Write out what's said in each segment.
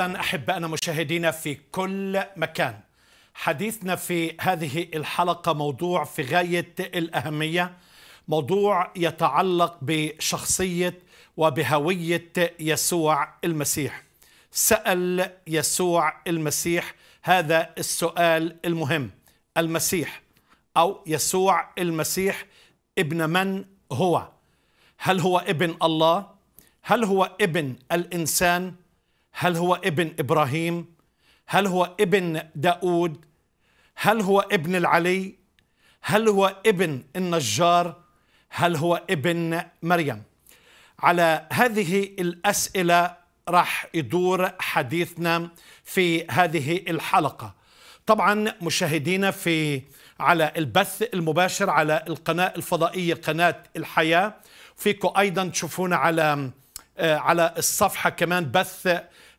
اهلا احبائنا مشاهدينا في كل مكان. حديثنا في هذه الحلقه موضوع في غايه الاهميه، موضوع يتعلق بشخصيه وبهويه يسوع المسيح. سال يسوع المسيح هذا السؤال المهم: المسيح او يسوع المسيح ابن من هو؟ هل هو ابن الله؟ هل هو ابن الانسان؟ هل هو ابن إبراهيم هل هو ابن داود هل هو ابن العلي هل هو ابن النجار هل هو ابن مريم على هذه الأسئلة راح يدور حديثنا في هذه الحلقة طبعا مشاهدينا في على البث المباشر على القناة الفضائية قناة الحياة فيكم أيضا تشوفونا على آه، على الصفحة كمان بث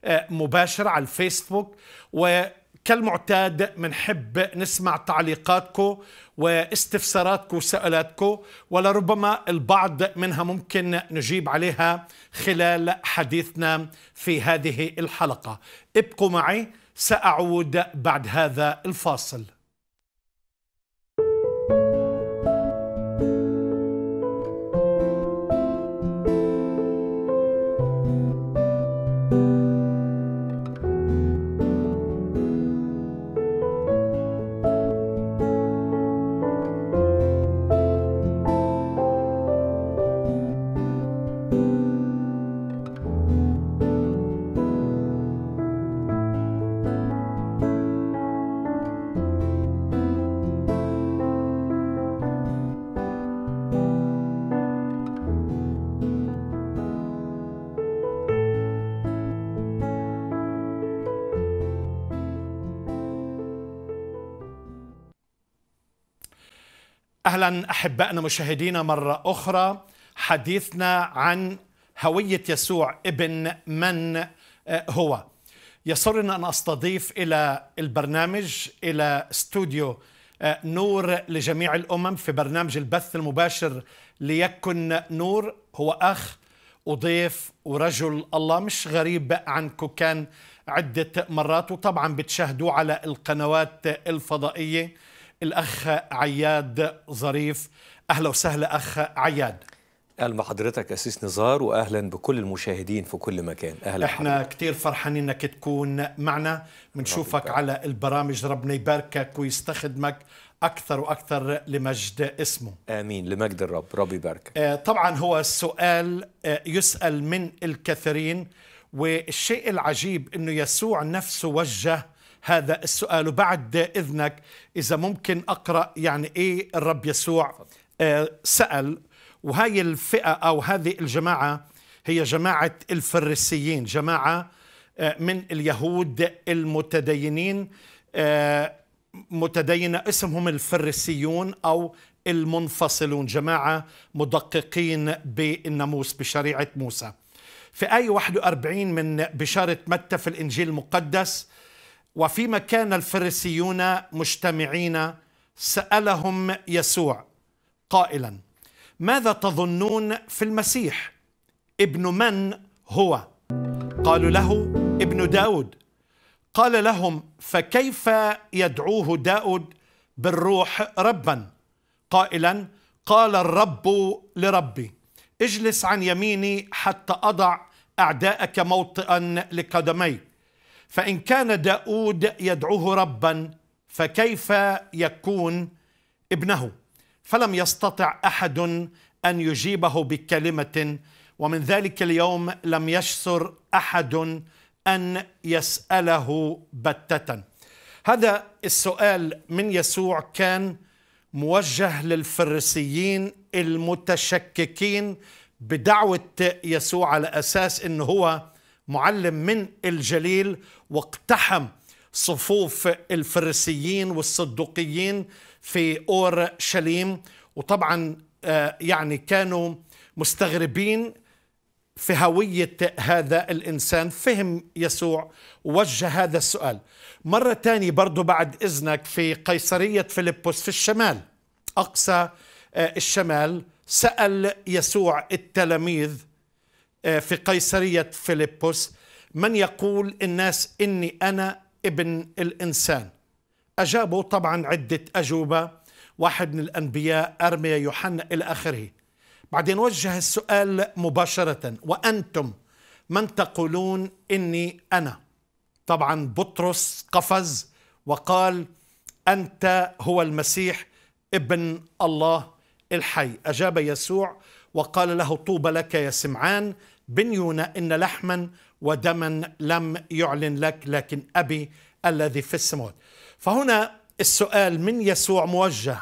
آه، مباشر على الفيسبوك وكالمعتاد منحب نسمع تعليقاتكم واستفساراتكم وسؤالاتكم ولربما البعض منها ممكن نجيب عليها خلال حديثنا في هذه الحلقة ابقوا معي سأعود بعد هذا الفاصل اهلا احبائنا مشاهدينا مره اخرى حديثنا عن هويه يسوع ابن من هو يسرني ان استضيف الى البرنامج الى استوديو آه، نور لجميع الامم في برنامج البث المباشر ليكن نور هو اخ وضيف ورجل الله مش غريب عنكم كان عده مرات وطبعا بتشاهدوه على القنوات الفضائيه الأخ عياد ظريف أهلا وسهلا أخ عياد اهلا بحضرتك اسيس نزار واهلا بكل المشاهدين في كل مكان اهلا احنا كثير كتير فرحانين انك تكون معنا بنشوفك على البرامج ربنا يباركك ويستخدمك اكثر واكثر لمجد اسمه امين لمجد الرب رب يبارك آه، طبعا هو السؤال آه، يسال من الكثيرين والشيء العجيب انه يسوع نفسه وجه هذا السؤال وبعد إذنك إذا ممكن أقرأ يعني إيه الرب يسوع آه، سأل وهاي الفئة أو هذه الجماعة هي جماعة الفريسيين جماعة آه، من اليهود المتدينين آه، متدينة اسمهم الفريسيون أو المنفصلون جماعة مدققين بالناموس بشريعة موسى في آية 41 من بشارة متى في الإنجيل المقدس وفيما كان الفريسيون مجتمعين سالهم يسوع قائلا ماذا تظنون في المسيح ابن من هو قالوا له ابن داود قال لهم فكيف يدعوه داود بالروح ربا قائلا قال الرب لربي اجلس عن يميني حتى اضع اعداءك موطئا لقدميك فإن كان داود يدعوه ربا فكيف يكون ابنه فلم يستطع أحد أن يجيبه بكلمة ومن ذلك اليوم لم يشسر أحد أن يسأله بتة هذا السؤال من يسوع كان موجه للفريسيين المتشككين بدعوة يسوع على أساس أنه هو معلم من الجليل واقتحم صفوف الفرسيين والصدوقيين في اورشليم وطبعا آه، يعني كانوا مستغربين في هوية هذا الإنسان فهم يسوع ووجه هذا السؤال مرة تانية برضو بعد إذنك في قيصرية فيلبس في الشمال أقصى آه، الشمال سأل يسوع التلاميذ آه، في قيصرية فيلبس من يقول الناس إني أنا ابن الإنسان أجابوا طبعا عدة أجوبة واحد من الأنبياء أرميا يوحنا إلى آخره بعدين وجه السؤال مباشرة وأنتم من تقولون إني أنا طبعا بطرس قفز وقال أنت هو المسيح ابن الله الحي أجاب يسوع وقال له طوبى لك يا سمعان بن يونا إن لحما ودما لم يعلن لك لكن أبي الذي في السماوات فهنا السؤال من يسوع موجه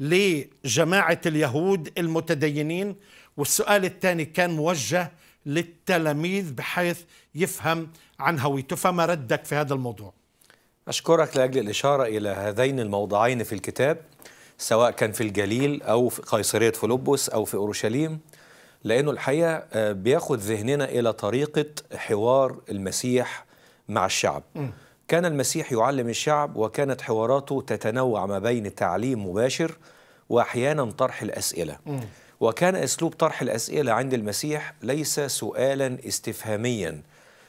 لجماعة اليهود المتدينين والسؤال الثاني كان موجه للتلاميذ بحيث يفهم عن هويته فما ردك في هذا الموضوع أشكرك لأجل الإشارة إلى هذين الموضعين في الكتاب سواء كان في الجليل أو في قيصرية فلوبوس أو في أورشليم لأنه الحقيقة آه، بياخد ذهننا إلى طريقة حوار المسيح مع الشعب كان المسيح يعلم الشعب وكانت حواراته تتنوع ما بين تعليم مباشر وأحيانا طرح الأسئلة وكان أسلوب طرح الأسئلة عند المسيح ليس سؤالا استفهاميا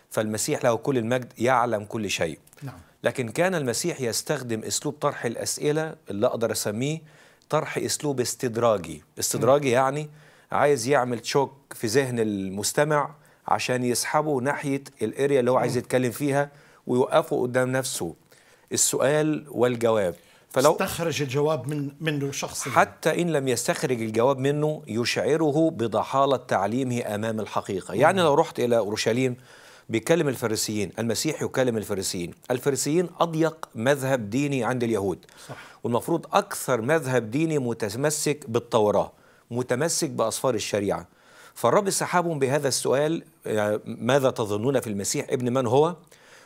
فالمسيح له كل المجد يعلم كل شيء نعم. لكن كان المسيح يستخدم أسلوب طرح الأسئلة اللي أقدر أسميه طرح أسلوب استدراجي استدراجي يعني عايز يعمل تشوك في ذهن المستمع عشان يسحبه ناحيه الاريا اللي هو عايز يتكلم فيها ويوقفه قدام نفسه السؤال والجواب فلو استخرج الجواب من منه شخصيا حتى ان لم يستخرج الجواب منه يشعره بضحاله تعليمه امام الحقيقه يعني لو رحت الى اورشليم بيكلم الفريسيين المسيح يكلم الفريسيين الفريسيين أضيق مذهب ديني عند اليهود صح. والمفروض أكثر مذهب ديني متمسك بالتوراة متمسك بأصفار الشريعة فالرب سحبهم بهذا السؤال آه، ماذا تظنون في المسيح ابن من هو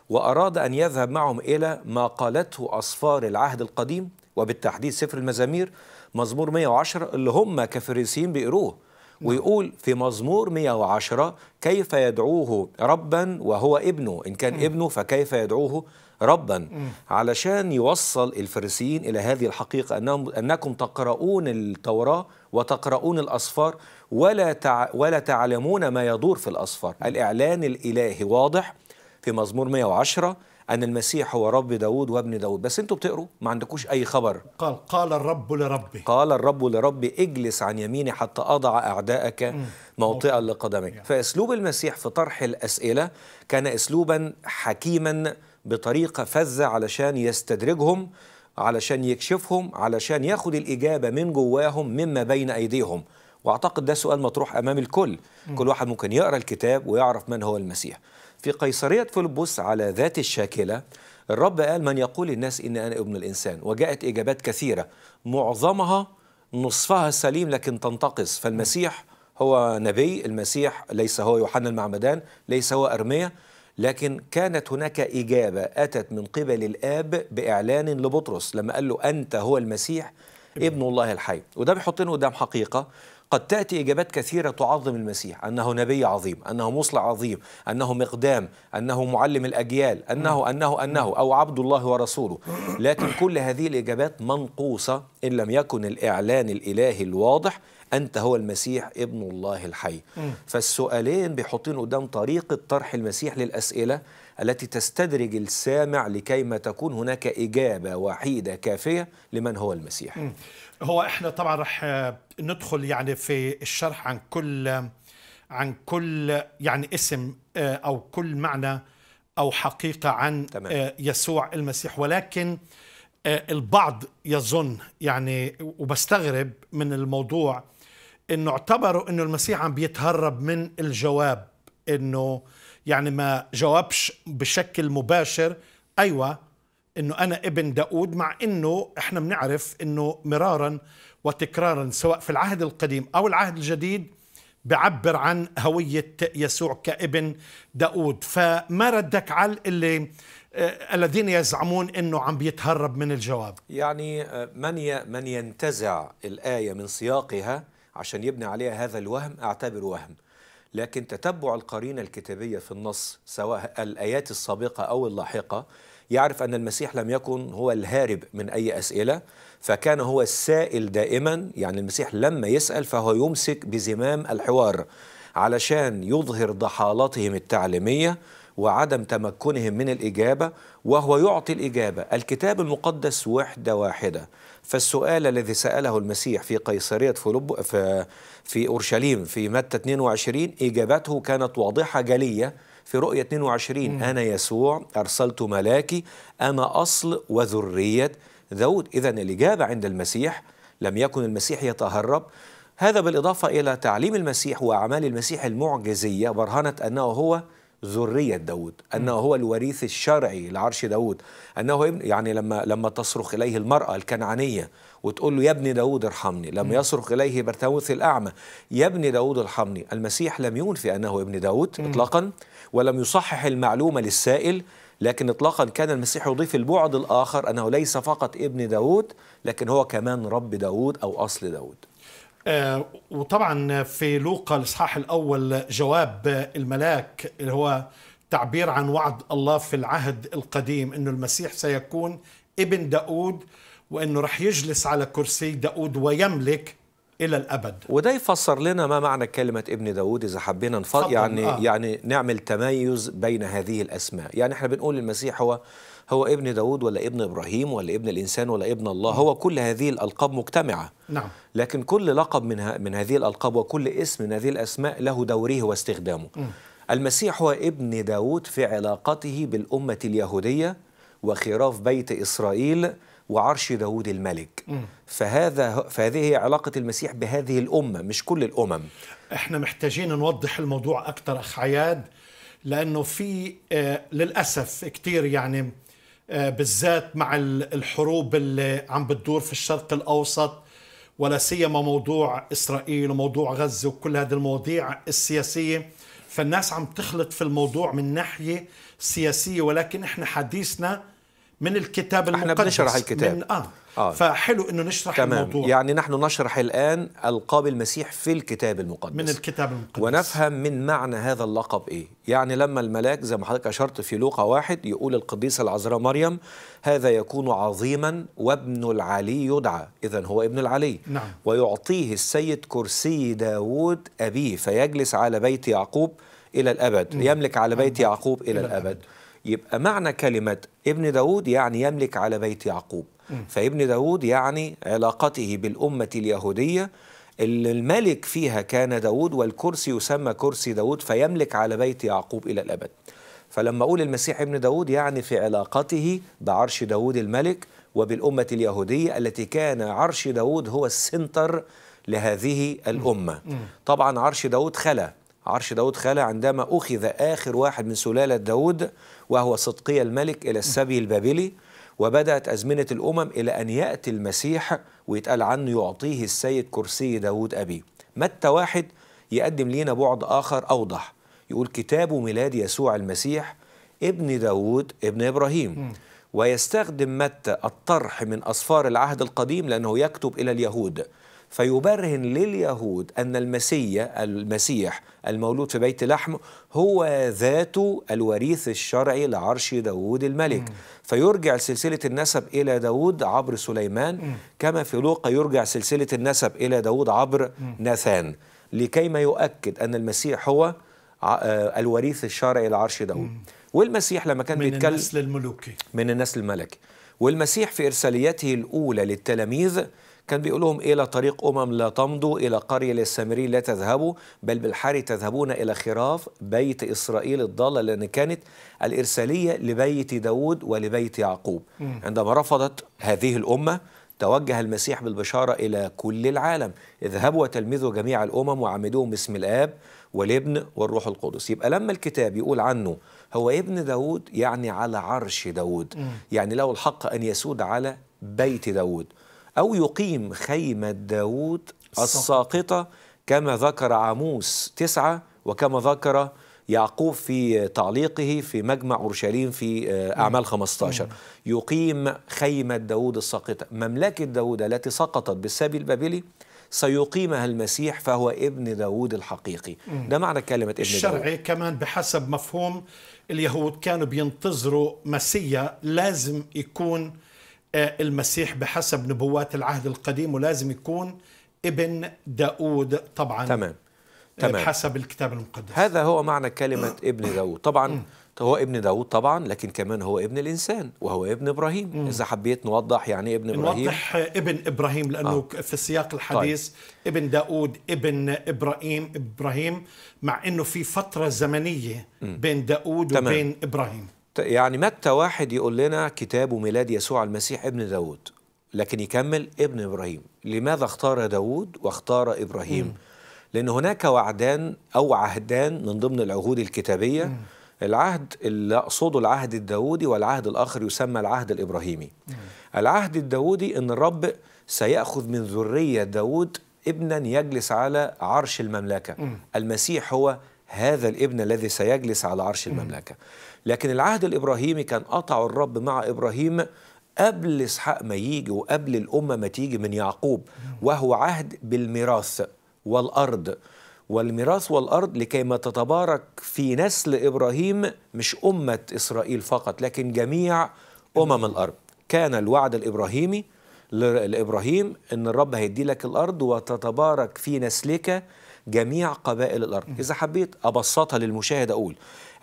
وأراد أن يذهب معهم إلى ما قالته أصفار العهد القديم وبالتحديد سفر المزامير مزمور 110 اللي هم كفريسيين بيقروه نعم. ويقول في مزمور 110 كيف يدعوه ربا وهو ابنه إن كان ابنه فكيف يدعوه ربا علشان يوصل الفريسيين إلى هذه الحقيقة أنهم أنكم تقرؤون التوراة وتقرؤون الأصفار ولا, تع ولا تعلمون ما يدور في الأصفار الإعلان الإلهي واضح في مزمور 110 أن المسيح هو رب داود وابن داود بس أنتوا بتقروا ما عندكوش أي خبر قال قال الرب لربي قال الرب لربي اجلس عن يميني حتى أضع أعدائك موطئا لقدمك فأسلوب المسيح في طرح الأسئلة كان أسلوبا حكيما بطريقة فذة علشان يستدرجهم علشان يكشفهم علشان ياخد الإجابة من جواهم مما بين أيديهم واعتقد ده سؤال مطروح امام الكل م. كل واحد ممكن يقرا الكتاب ويعرف من هو المسيح في قيصريه فيلبس على ذات الشاكله الرب قال من يقول للناس ان انا ابن الانسان وجاءت اجابات كثيره معظمها نصفها سليم لكن تنتقص فالمسيح هو نبي المسيح ليس هو يوحنا المعمدان ليس هو ارميه لكن كانت هناك إجابة أتت من قبل الآب بإعلان لبطرس لما قال له أنت هو المسيح ابن الله الحي وده بيحطنا قدام حقيقة قد تأتي إجابات كثيرة تعظم المسيح أنه نبي عظيم أنه مصلح عظيم أنه مقدام أنه معلم الأجيال أنه أنه أنه أو عبد الله ورسوله لكن كل هذه الإجابات منقوصة إن لم يكن الإعلان الإلهي الواضح أنت هو المسيح ابن الله الحي م. فالسؤالين بيحطين قدام طريقة طرح المسيح للأسئلة التي تستدرج السامع لكيما تكون هناك إجابة وحيدة كافية لمن هو المسيح م. هو إحنا طبعا رح آه، ندخل يعني في الشرح عن كل عن كل يعني اسم آه، أو كل معنى أو حقيقة عن تمام. آه، يسوع المسيح ولكن البعض يظن يعني وبستغرب من الموضوع انه اعتبروا انه المسيح عم بيتهرب من الجواب انه يعني ما جاوبش بشكل مباشر ايوه انه انا ابن داود مع انه احنا بنعرف انه مرارا وتكرارا سواء في العهد القديم او العهد الجديد بعبر عن هوية يسوع كابن داود فما ردك على اللي آه، الذين يزعمون انه عم بيتهرب من الجواب يعني آه، من من ينتزع الايه من سياقها عشان يبني عليها هذا الوهم أعتبر وهم لكن تتبع القرينة الكتابية في النص سواء الآيات السابقة أو اللاحقة يعرف أن المسيح لم يكن هو الهارب من أي أسئلة فكان هو السائل دائما يعني المسيح لما يسأل فهو يمسك بزمام الحوار علشان يظهر ضحالتهم التعليمية وعدم تمكنهم من الإجابة وهو يعطي الإجابة الكتاب المقدس وحدة واحدة فالسؤال الذي سأله المسيح في قيصرية فلوب في, في أورشليم في متى 22 إجابته كانت واضحة جلية في رؤية 22 مم. أنا يسوع أرسلت ملاكي أنا أصل وذرية داود إذا الإجابة عند المسيح لم يكن المسيح يتهرب هذا بالإضافة إلى تعليم المسيح وأعمال المسيح المعجزية برهنت أنه هو ذرية داود أنه هو الوريث الشرعي لعرش داود أنه يعني لما لما تصرخ إليه المرأة الكنعانية وتقول له يا ابن داود ارحمني لما يصرخ إليه برتاوث الأعمى يا ابن داود ارحمني المسيح لم ينفي أنه ابن داود إطلاقا ولم يصحح المعلومة للسائل لكن اطلاقا كان المسيح يضيف البعد الآخر أنه ليس فقط ابن داود لكن هو كمان رب داود أو أصل داود آه، وطبعا في لوقا الاصحاح الاول جواب الملاك اللي هو تعبير عن وعد الله في العهد القديم انه المسيح سيكون ابن داود وانه راح يجلس على كرسي داود ويملك الى الابد وده يفسر لنا ما معنى كلمه ابن داود اذا حبينا نفض يعني آه. يعني نعمل تميز بين هذه الاسماء يعني احنا بنقول المسيح هو هو ابن داود ولا ابن إبراهيم ولا ابن الإنسان ولا ابن الله هو كل هذه الألقاب مجتمعة نعم. لكن كل لقب من, من هذه الألقاب وكل اسم من هذه الأسماء له دوره واستخدامه م. المسيح هو ابن داود في علاقته بالأمة اليهودية وخراف بيت إسرائيل وعرش داود الملك م. فهذا فهذه هي علاقة المسيح بهذه الأمة مش كل الأمم احنا محتاجين نوضح الموضوع أكثر أخ عياد لأنه في آه، للأسف كتير يعني آه، بالذات مع الحروب اللي عم بتدور في الشرق الاوسط ولا سيما موضوع اسرائيل وموضوع غزه وكل هذه المواضيع السياسيه فالناس عم تخلط في الموضوع من ناحيه سياسيه ولكن احنا حديثنا من الكتاب المقدس احنا بنشرح الكتاب من آه آه. فحلو انه نشرح تمام. الموضوع يعني نحن نشرح الان القاب المسيح في الكتاب المقدس من الكتاب المقدس ونفهم من معنى هذا اللقب ايه يعني لما الملاك زي ما حضرتك اشرت في لوقا واحد يقول القديسه العذراء مريم هذا يكون عظيما وابن العلي يدعى اذا هو ابن العلي نعم. ويعطيه السيد كرسي داوود ابيه فيجلس على بيت يعقوب الى الابد نعم. يملك على بيت يعقوب الى, إلى الأبد. الابد يبقى معنى كلمه ابن داود يعني يملك على بيت يعقوب فابن داود يعني علاقته بالأمة اليهودية اللي الملك فيها كان داود والكرسي يسمى كرسي داود فيملك على بيت يعقوب إلى الأبد فلما أقول المسيح ابن داود يعني في علاقته بعرش داود الملك وبالأمة اليهودية التي كان عرش داود هو السنتر لهذه الأمة طبعا عرش داود خلى عرش داود خلى عندما أخذ آخر واحد من سلالة داود وهو صدقية الملك إلى السبي البابلي وبدأت أزمنة الأمم إلى أن يأتي المسيح ويتقال عنه يعطيه السيد كرسي داود أبيه متى واحد يقدم لينا بعد آخر أوضح يقول كتاب ميلاد يسوع المسيح ابن داود ابن إبراهيم ويستخدم متى الطرح من أصفار العهد القديم لأنه يكتب إلى اليهود فيبرهن لليهود أن المسيا المسيح المولود في بيت لحم هو ذاته الوريث الشرعي لعرش داود الملك مم. فيرجع سلسلة النسب إلى داود عبر سليمان مم. كما في لوقا يرجع سلسلة النسب إلى داود عبر م. ناثان لكيما يؤكد أن المسيح هو آه، الوريث الشرعي لعرش داود والمسيح لما كان من بيتكلم من النسل الملوكي من النسل الملكي والمسيح في إرساليته الأولى للتلاميذ كان بيقول لهم إلى طريق أمم لا تمضوا إلى قرية للسامرين لا تذهبوا بل بالحري تذهبون إلى خراف بيت إسرائيل الضالة لأن كانت الإرسالية لبيت داود ولبيت يعقوب عندما رفضت هذه الأمة توجه المسيح بالبشارة إلى كل العالم اذهبوا وتلمذوا جميع الأمم وعمدوهم باسم الآب والابن والروح القدس يبقى لما الكتاب يقول عنه هو ابن داود يعني على عرش داود يعني له الحق أن يسود على بيت داود أو يقيم خيمة داود الساقطة كما ذكر عاموس تسعة وكما ذكر يعقوب في تعليقه في مجمع أورشليم في آه، أعمال 15 يقيم خيمة داود الساقطة مملكة داود التي سقطت بالسبي البابلي سيقيمها المسيح فهو ابن داود الحقيقي ده معنى كلمة ابن الشرعي داود. كمان بحسب مفهوم اليهود كانوا بينتظروا مسيا لازم يكون المسيح بحسب نبوات العهد القديم ولازم يكون ابن داود طبعا تمام تمام بحسب الكتاب المقدس هذا هو معنى كلمة ابن داود طبعا هو ابن داود طبعا لكن كمان هو ابن الإنسان وهو ابن إبراهيم إذا حبيت نوضح يعني ابن إبراهيم نوضح ابن إبراهيم لأنه آه. في سياق طيب. الحديث طيب. ابن داود ابن إبراهيم إبراهيم مع أنه في فترة زمنية بين داود تمام. وبين إبراهيم يعني متى واحد يقول لنا كتابه ميلاد يسوع المسيح ابن داود لكن يكمل ابن إبراهيم لماذا اختار داود واختار إبراهيم مم. لأن هناك وعدان أو عهدان من ضمن العهود الكتابية مم. العهد اللي أقصده العهد الداودي والعهد الآخر يسمى العهد الإبراهيمي مم. العهد الداودي أن الرب سيأخذ من ذرية داود ابنا يجلس على عرش المملكة مم. المسيح هو هذا الابن الذي سيجلس على عرش المملكة لكن العهد الإبراهيمي كان قطعه الرب مع إبراهيم قبل إسحاق ما يجي وقبل الأمة ما تيجي من يعقوب وهو عهد بالميراث والأرض والميراث والأرض لكي ما تتبارك في نسل إبراهيم مش أمة إسرائيل فقط لكن جميع أمم الأرض كان الوعد الإبراهيمي لإبراهيم أن الرب هيدي لك الأرض وتتبارك في نسلك جميع قبائل الأرض إذا حبيت أبسطها للمشاهد أقول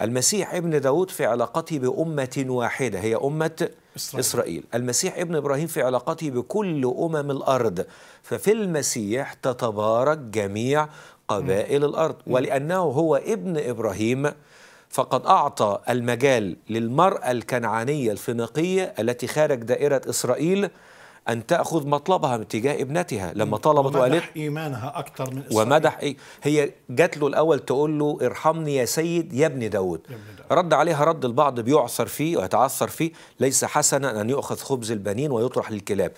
المسيح ابن داود في علاقته بأمة واحدة هي أمة إسرائيل. إسرائيل المسيح ابن إبراهيم في علاقته بكل أمم الأرض ففي المسيح تتبارك جميع قبائل م. الأرض م. ولأنه هو ابن إبراهيم فقد أعطى المجال للمرأة الكنعانية الفينيقية التي خارج دائرة إسرائيل أن تأخذ مطلبها تجاه ابنتها لما طلبت وقالت إيمانها أكثر من إسرائيل ومدح إيه؟ هي جات له الأول تقول له ارحمني يا سيد يا ابن داود رد عليها رد البعض بيعصر فيه ويتعثر فيه ليس حسنا أن يؤخذ خبز البنين ويطرح للكلاب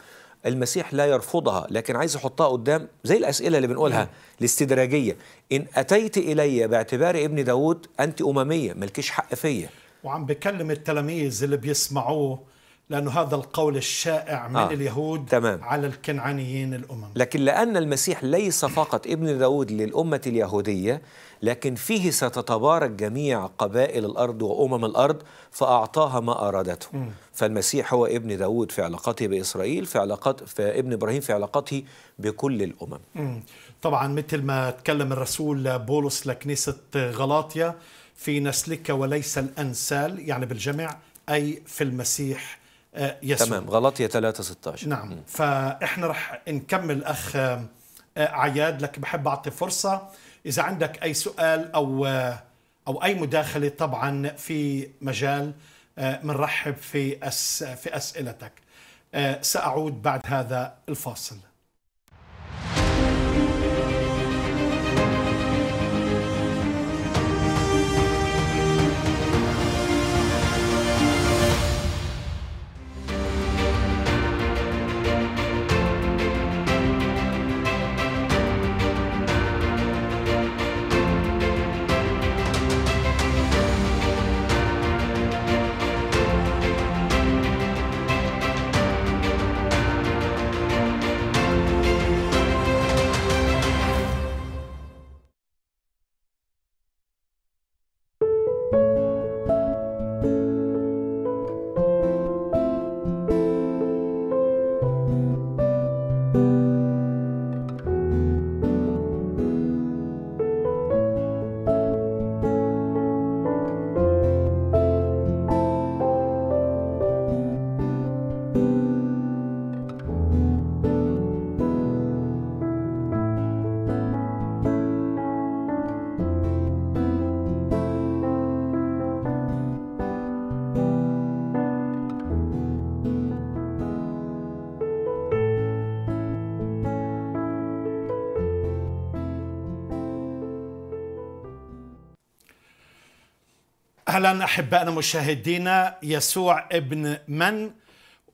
المسيح لا يرفضها لكن عايز يحطها قدام زي الأسئلة اللي بنقولها الاستدراجية إن أتيت إلي باعتبار ابن داود أنت أممية ملكش حق فيا وعم بكلم التلاميذ اللي بيسمعوه لأن هذا القول الشائع من آه. اليهود تمام. على الكنعانيين الأمم لكن لأن المسيح ليس فقط ابن داود للأمة اليهودية لكن فيه ستتبارك جميع قبائل الأرض وأمم الأرض فأعطاها ما أرادته م. فالمسيح هو ابن داود في علاقته بإسرائيل في علاقات فابن إبراهيم في علاقته بكل الأمم م. طبعا مثل ما تكلم الرسول بولس لكنيسة غلاطيا في نسلك وليس الأنسال يعني بالجمع أي في المسيح آه، يسوع تمام غلطية 3 16 نعم فإحنا رح نكمل أخ آه، عياد لكن بحب أعطي فرصة إذا عندك أي سؤال أو آه، أو أي مداخلة طبعا في مجال بنرحب في أس في أسئلتك سأعود بعد هذا الفاصل اهلا احبائنا مشاهدينا يسوع ابن من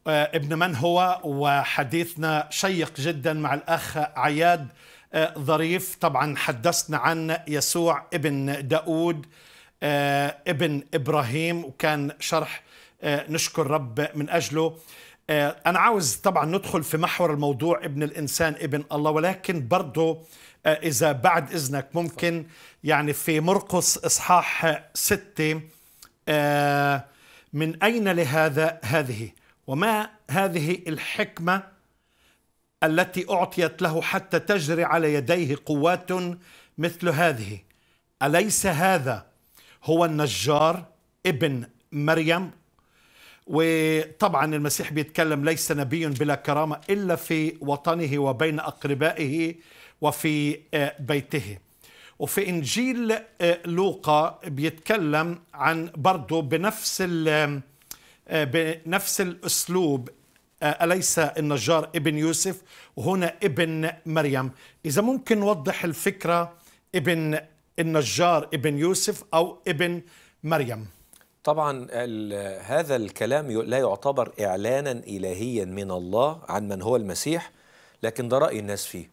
آه، ابن من هو وحديثنا شيق جدا مع الاخ عياد آه، ظريف طبعا حدثنا عن يسوع ابن داود آه، ابن ابراهيم وكان شرح نشكر رب من اجله انا عاوز طبعا ندخل في محور الموضوع ابن الانسان ابن الله ولكن برضه آه، إذا بعد إذنك ممكن يعني في مرقس إصحاح ستة آه، من أين لهذا هذه وما هذه الحكمة التي أعطيت له حتى تجري على يديه قوات مثل هذه أليس هذا هو النجار ابن مريم وطبعا المسيح بيتكلم ليس نبي بلا كرامة إلا في وطنه وبين أقربائه وفي آه، بيته وفي إنجيل آه، لوقا بيتكلم عن برضه بنفس آه، بنفس الأسلوب أليس النجار ابن يوسف وهنا ابن مريم إذا ممكن نوضح الفكرة ابن النجار ابن يوسف أو ابن مريم طبعا هذا الكلام لا يعتبر إعلانا إلهيا من الله عن من هو المسيح لكن ده رأي الناس فيه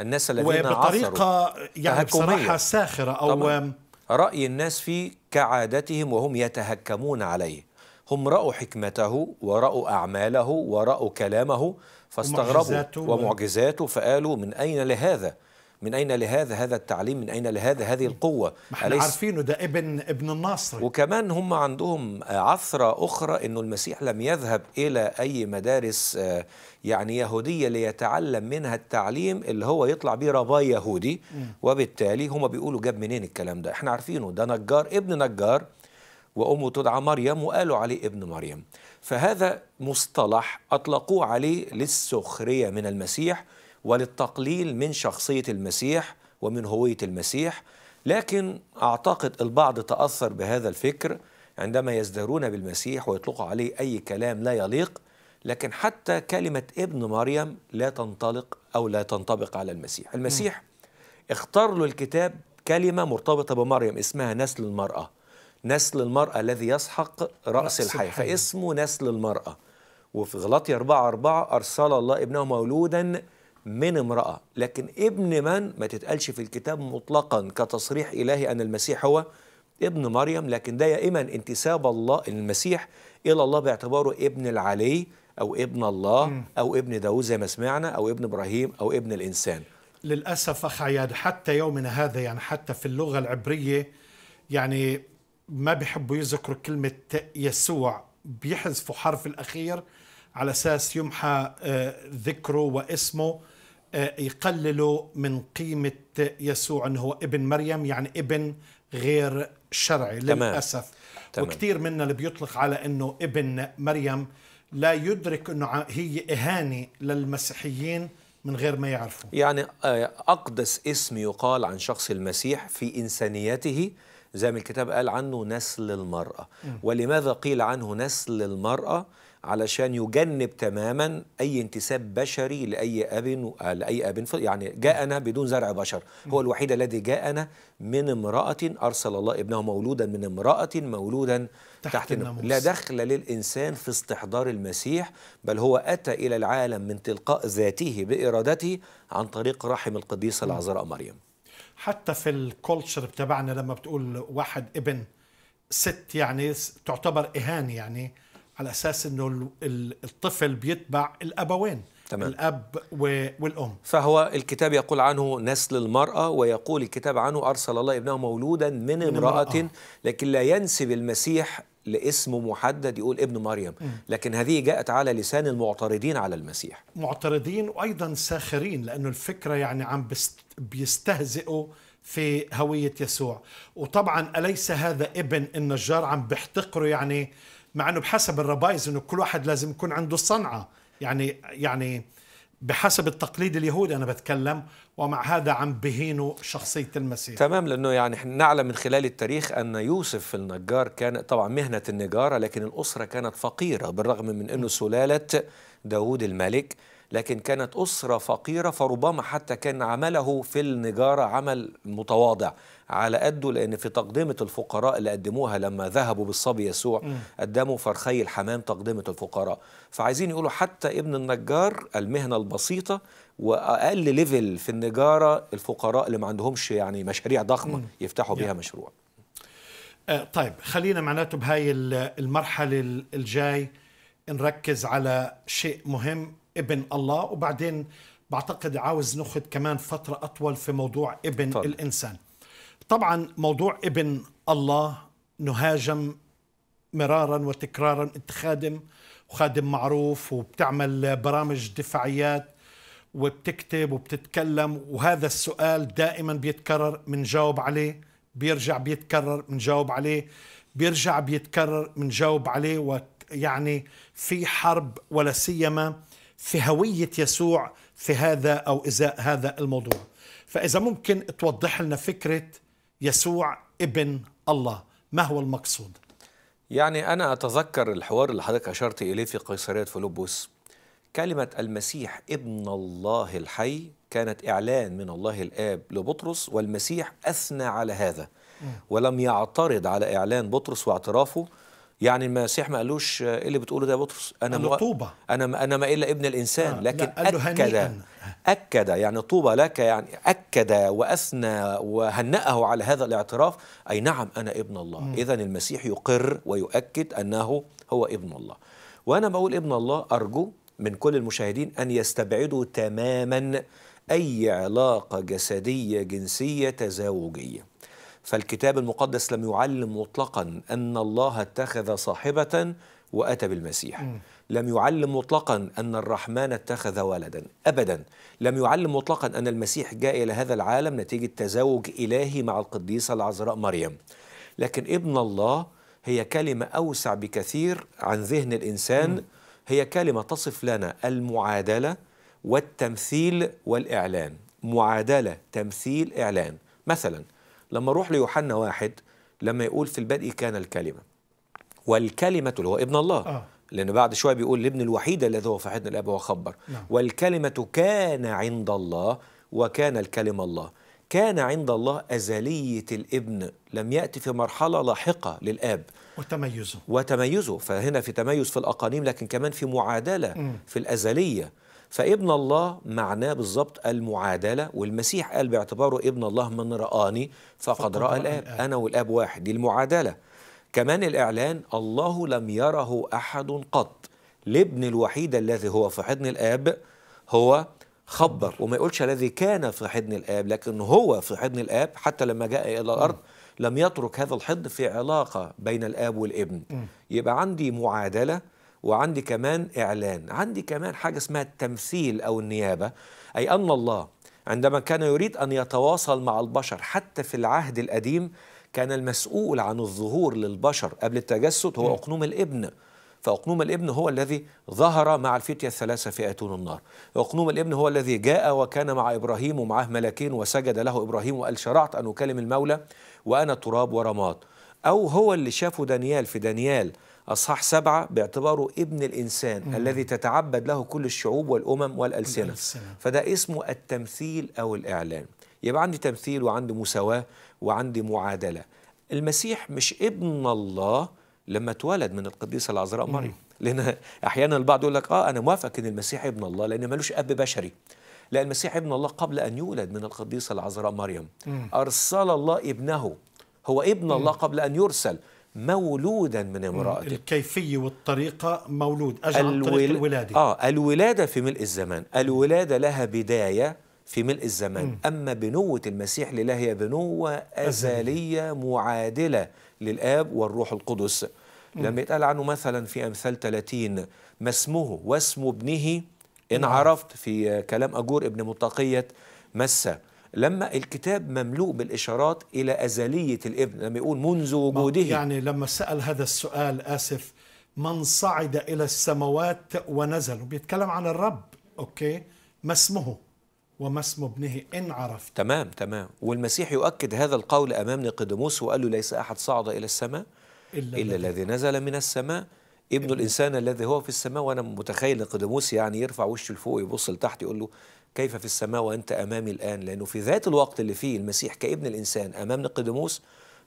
الناس الذين وبطريقة يعني بصراحة ساخرة أو طبعاً. رأي الناس فيه كعادتهم وهم يتهكمون عليه هم رأوا حكمته ورأوا أعماله ورأوا كلامه فاستغربوا ومعجزاته, ومعجزاته فقالوا من أين لهذا من أين لهذا هذا التعليم من أين لهذا هذه القوة ما احنا أليس عارفينه ده ابن ابن الناصر وكمان هم عندهم عثرة أخرى أنه المسيح لم يذهب إلى أي مدارس آه، يعني يهودية ليتعلم منها التعليم اللي هو يطلع بيه رباي يهودي وبالتالي هم بيقولوا جاب منين الكلام ده احنا عارفينه ده نجار ابن نجار وأمه تدعى مريم وقالوا عليه ابن مريم فهذا مصطلح أطلقوه عليه للسخرية من المسيح وللتقليل من شخصية المسيح ومن هوية المسيح لكن أعتقد البعض تأثر بهذا الفكر عندما يزدهرون بالمسيح ويطلقوا عليه أي كلام لا يليق لكن حتى كلمة ابن مريم لا تنطلق أو لا تنطبق على المسيح المسيح اختار له الكتاب كلمة مرتبطة بمريم اسمها نسل المرأة نسل المرأة الذي يسحق رأس, رأس الحي فاسمه نسل المرأة وفي غلاطية أربعة أربعة أرسل الله ابنه مولودا من امرأة لكن ابن من ما تتقالش في الكتاب مطلقا كتصريح إلهي أن المسيح هو ابن مريم لكن ده دائما انتساب الله المسيح إلى الله باعتباره ابن العلي أو ابن الله أو ابن داوود زي ما سمعنا أو ابن إبراهيم أو ابن الإنسان للأسف أخ عياد حتى يومنا هذا يعني حتى في اللغة العبرية يعني ما بيحبوا يذكروا كلمة يسوع بيحذفوا حرف الأخير على أساس يمحى آه، ذكره واسمه يقللوا من قيمة يسوع أنه هو ابن مريم يعني ابن غير شرعي للأسف تمام. وكثير منا اللي بيطلق على أنه ابن مريم لا يدرك أنه هي إهانة للمسيحيين من غير ما يعرفوا يعني آه، أقدس اسم يقال عن شخص المسيح في إنسانيته زي ما الكتاب قال عنه نسل المرأة م. ولماذا قيل عنه نسل المرأة؟ علشان يجنب تماما اي انتساب بشري لاي اب آه، لاي اب يعني جاءنا بدون زرع بشر هو الوحيد الذي جاءنا من امراه ارسل الله ابنه مولودا من امراه مولودا تحت, تحت الناموس لا دخل للانسان في استحضار المسيح بل هو اتى الى العالم من تلقاء ذاته بارادته عن طريق رحم القديسه العذراء مريم حتى في الكولتشر بتاعنا لما بتقول واحد ابن ست يعني تعتبر اهانه يعني على اساس انه الطفل بيتبع الابوين تمام. الاب والام فهو الكتاب يقول عنه نسل المراه ويقول الكتاب عنه ارسل الله ابنه مولودا من امراه لكن لا ينسب المسيح لاسم محدد يقول ابن مريم لكن هذه جاءت على لسان المعترضين على المسيح معترضين وايضا ساخرين لانه الفكره يعني عم بيستهزئوا في هويه يسوع وطبعا اليس هذا ابن النجار عم بيحتقره يعني مع انه بحسب الربايز انه كل واحد لازم يكون عنده صنعه يعني يعني بحسب التقليد اليهودي انا بتكلم ومع هذا عم بهينوا شخصيه المسيح تمام لانه يعني احنا نعلم من خلال التاريخ ان يوسف النجار كان طبعا مهنه النجاره لكن الاسره كانت فقيره بالرغم من انه سلاله داوود الملك لكن كانت أسرة فقيرة فربما حتى كان عمله في النجارة عمل متواضع على قده لأن في تقدمة الفقراء اللي قدموها لما ذهبوا بالصبي يسوع قدموا فرخي الحمام تقدمة الفقراء فعايزين يقولوا حتى ابن النجار المهنة البسيطة وأقل ليفل في النجارة الفقراء اللي ما عندهمش يعني مشاريع ضخمة يفتحوا بيها مشروع آه، طيب خلينا معناته بهاي المرحلة الجاي نركز على شيء مهم ابن الله وبعدين بعتقد عاوز ناخذ كمان فترة أطول في موضوع ابن طبعا. الإنسان طبعا موضوع ابن الله نهاجم مرارا وتكرارا انت خادم وخادم معروف وبتعمل برامج دفاعيات وبتكتب وبتتكلم وهذا السؤال دائما بيتكرر بنجاوب عليه بيرجع بيتكرر بنجاوب عليه بيرجع بيتكرر بنجاوب عليه ويعني في حرب ولا سيما في هوية يسوع في هذا أو إزاء هذا الموضوع فإذا ممكن توضح لنا فكرة يسوع ابن الله ما هو المقصود؟ يعني أنا أتذكر الحوار اللي حضرتك أشرت إليه في قيصرية فلوبوس كلمة المسيح ابن الله الحي كانت إعلان من الله الآب لبطرس والمسيح أثنى على هذا ولم يعترض على إعلان بطرس واعترافه يعني المسيح ما قالوش آه، ايه اللي بتقوله ده يا بطرس انا مو... طوبى انا انا ما الا ابن الانسان آه لكن لا اكد اكد يعني طوبى لك يعني اكد واثنى وهنأه على هذا الاعتراف اي نعم انا ابن الله اذا المسيح يقر ويؤكد انه هو ابن الله وانا بقول ابن الله ارجو من كل المشاهدين ان يستبعدوا تماما اي علاقه جسديه جنسيه تزاوجيه فالكتاب المقدس لم يعلم مطلقا أن الله اتخذ صاحبة وأتى بالمسيح م. لم يعلم مطلقا أن الرحمن اتخذ ولدا أبدا لم يعلم مطلقا أن المسيح جاء إلى هذا العالم نتيجة تزوج إلهي مع القديسة العذراء مريم لكن ابن الله هي كلمة أوسع بكثير عن ذهن الإنسان م. هي كلمة تصف لنا المعادلة والتمثيل والإعلان معادلة تمثيل إعلان مثلاً لما اروح ليوحنا واحد لما يقول في البدء كان الكلمه والكلمه اللي هو ابن الله آه. لان بعد شويه بيقول الابن الوحيد الذي هو في حضن الاب وخبر نعم. والكلمه كان عند الله وكان الكلمه الله كان عند الله أزلية الابن لم يأتي في مرحلة لاحقة للآب وتميزه وتميزه فهنا في تميز في الأقانيم لكن كمان في معادلة م. في الأزلية فابن الله معناه بالظبط المعادله والمسيح قال باعتباره ابن الله من رآني فقد, رأى الآب انا والآب واحد دي المعادله كمان الاعلان الله لم يره احد قط الابن الوحيد الذي هو في حضن الآب هو خبر وما يقولش الذي كان في حضن الآب لكن هو في حضن الآب حتى لما جاء إلى الأرض لم يترك هذا الحضن في علاقة بين الآب والابن يبقى عندي معادلة وعندي كمان إعلان عندي كمان حاجة اسمها التمثيل أو النيابة أي أن الله عندما كان يريد أن يتواصل مع البشر حتى في العهد القديم كان المسؤول عن الظهور للبشر قبل التجسد هو أقنوم الابن فأقنوم الابن هو الذي ظهر مع الفتية الثلاثة في أتون النار أقنوم الابن هو الذي جاء وكان مع إبراهيم ومعه ملكين وسجد له إبراهيم وقال شرعت أن أكلم المولى وأنا تراب ورماد أو هو اللي شافه دانيال في دانيال أصحاح سبعة باعتباره ابن الإنسان مم. الذي تتعبد له كل الشعوب والأمم والألسنة فده اسمه التمثيل أو الإعلان يبقى عندي تمثيل وعندي مساواة وعندي معادلة المسيح مش ابن الله لما اتولد من القديسة العذراء مريم لأن أحيانا البعض يقول لك آه أنا موافق إن المسيح ابن الله لأن ملوش أب بشري لا المسيح ابن الله قبل أن يولد من القديسة العذراء مريم مم. أرسل الله ابنه هو ابن مم. الله قبل أن يرسل مولودا من امرأته الكيفية والطريقة مولود أجل الول... طريق الولادة آه الولادة في ملء الزمان الولادة لها بداية في ملء الزمان أما بنوة المسيح لله هي بنوة أزلية معادلة للآب والروح القدس لما يتقال عنه مثلا في أمثال 30 ما اسمه واسم ابنه إن نعم. عرفت في كلام أجور ابن متقية مسة لما الكتاب مملوء بالإشارات إلى أزلية الابن لما يقول منذ وجوده يعني لما سأل هذا السؤال آسف من صعد إلى السماوات ونزل بيتكلم عن الرب أوكي ما اسمه وما اسم ابنه إن عرف تمام تمام والمسيح يؤكد هذا القول أمام نقدموس وقال له ليس أحد صعد إلى السماء إلا, إلا الذي نزل من السماء ابن الانسان الذي هو في السماء وانا متخيل ان يعني يرفع وشه لفوق يبص لتحت يقول له كيف في السماء وأنت أمامي الآن لأنه في ذات الوقت اللي فيه المسيح كابن الإنسان أمام نقدموس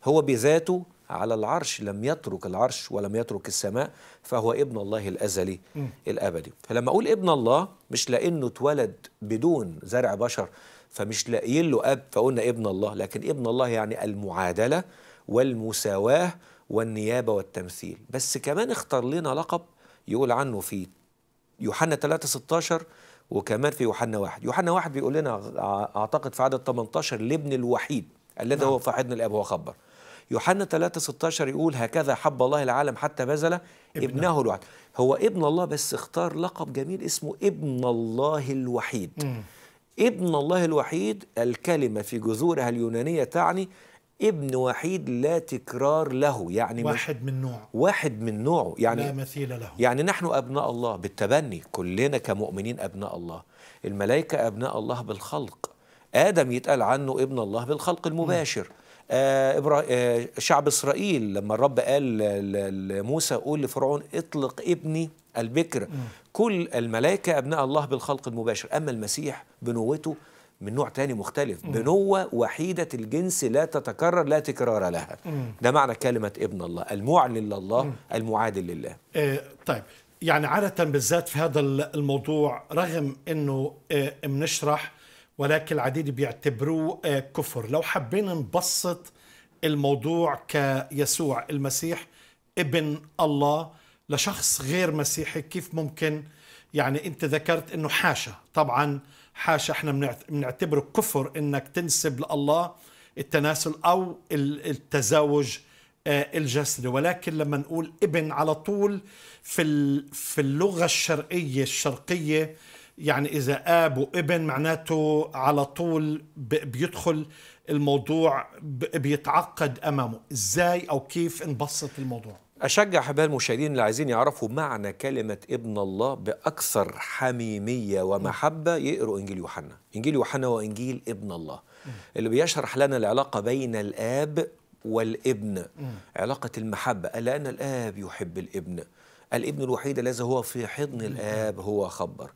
هو بذاته على العرش لم يترك العرش ولم يترك السماء فهو ابن الله الأزلي م. الأبدي فلما أقول ابن الله مش لأنه اتولد بدون زرع بشر فمش لاقيين له أب فقلنا ابن الله لكن ابن الله يعني المعادلة والمساواة والنيابة والتمثيل بس كمان اختار لنا لقب يقول عنه في يوحنا 3 16 وكمان في يوحنا واحد يوحنا واحد بيقول لنا أعتقد في عدد 18 الابن الوحيد الذي نعم. هو فاحدنا الاب هو خبر يوحنا 3 16 يقول هكذا حب الله العالم حتى بذل ابنه الوحيد هو ابن الله بس اختار لقب جميل اسمه ابن الله الوحيد م. ابن الله الوحيد الكلمة في جذورها اليونانية تعني ابن وحيد لا تكرار له يعني واحد من نوعه واحد من نوعه يعني لا مثيل له يعني نحن أبناء الله بالتبني كلنا كمؤمنين أبناء الله الملائكة أبناء الله بالخلق آدم يتقال عنه ابن الله بالخلق المباشر نعم. آه،, آه شعب إسرائيل لما الرب قال لموسى قول لفرعون اطلق ابني البكر نعم. كل الملائكة أبناء الله بالخلق المباشر أما المسيح بنوته من نوع تاني مختلف مم. بنوة وحيدة الجنس لا تتكرر لا تكرار لها مم. ده معنى كلمة ابن الله المعلن لله مم. المعادل لله إيه طيب يعني عادة بالذات في هذا الموضوع رغم أنه إيه منشرح ولكن العديد بيعتبروه إيه كفر لو حبينا نبسط الموضوع كيسوع المسيح ابن الله لشخص غير مسيحي كيف ممكن يعني أنت ذكرت أنه حاشا طبعاً حاشا احنا بنعتبره كفر انك تنسب لله التناسل او التزاوج آه، الجسدي ولكن لما نقول ابن على طول في في اللغه الشرقيه الشرقيه يعني اذا اب وابن معناته على طول بيدخل الموضوع بيتعقد امامه ازاي او كيف نبسط الموضوع أشجع حبايب المشاهدين اللي عايزين يعرفوا معنى كلمة ابن الله بأكثر حميمية ومحبة يقروا إنجيل يوحنا إنجيل يوحنا وإنجيل ابن الله اللي بيشرح لنا العلاقة بين الآب والابن علاقة المحبة لأن الآب يحب الابن الابن الوحيد الذي هو في حضن الآب هو خبر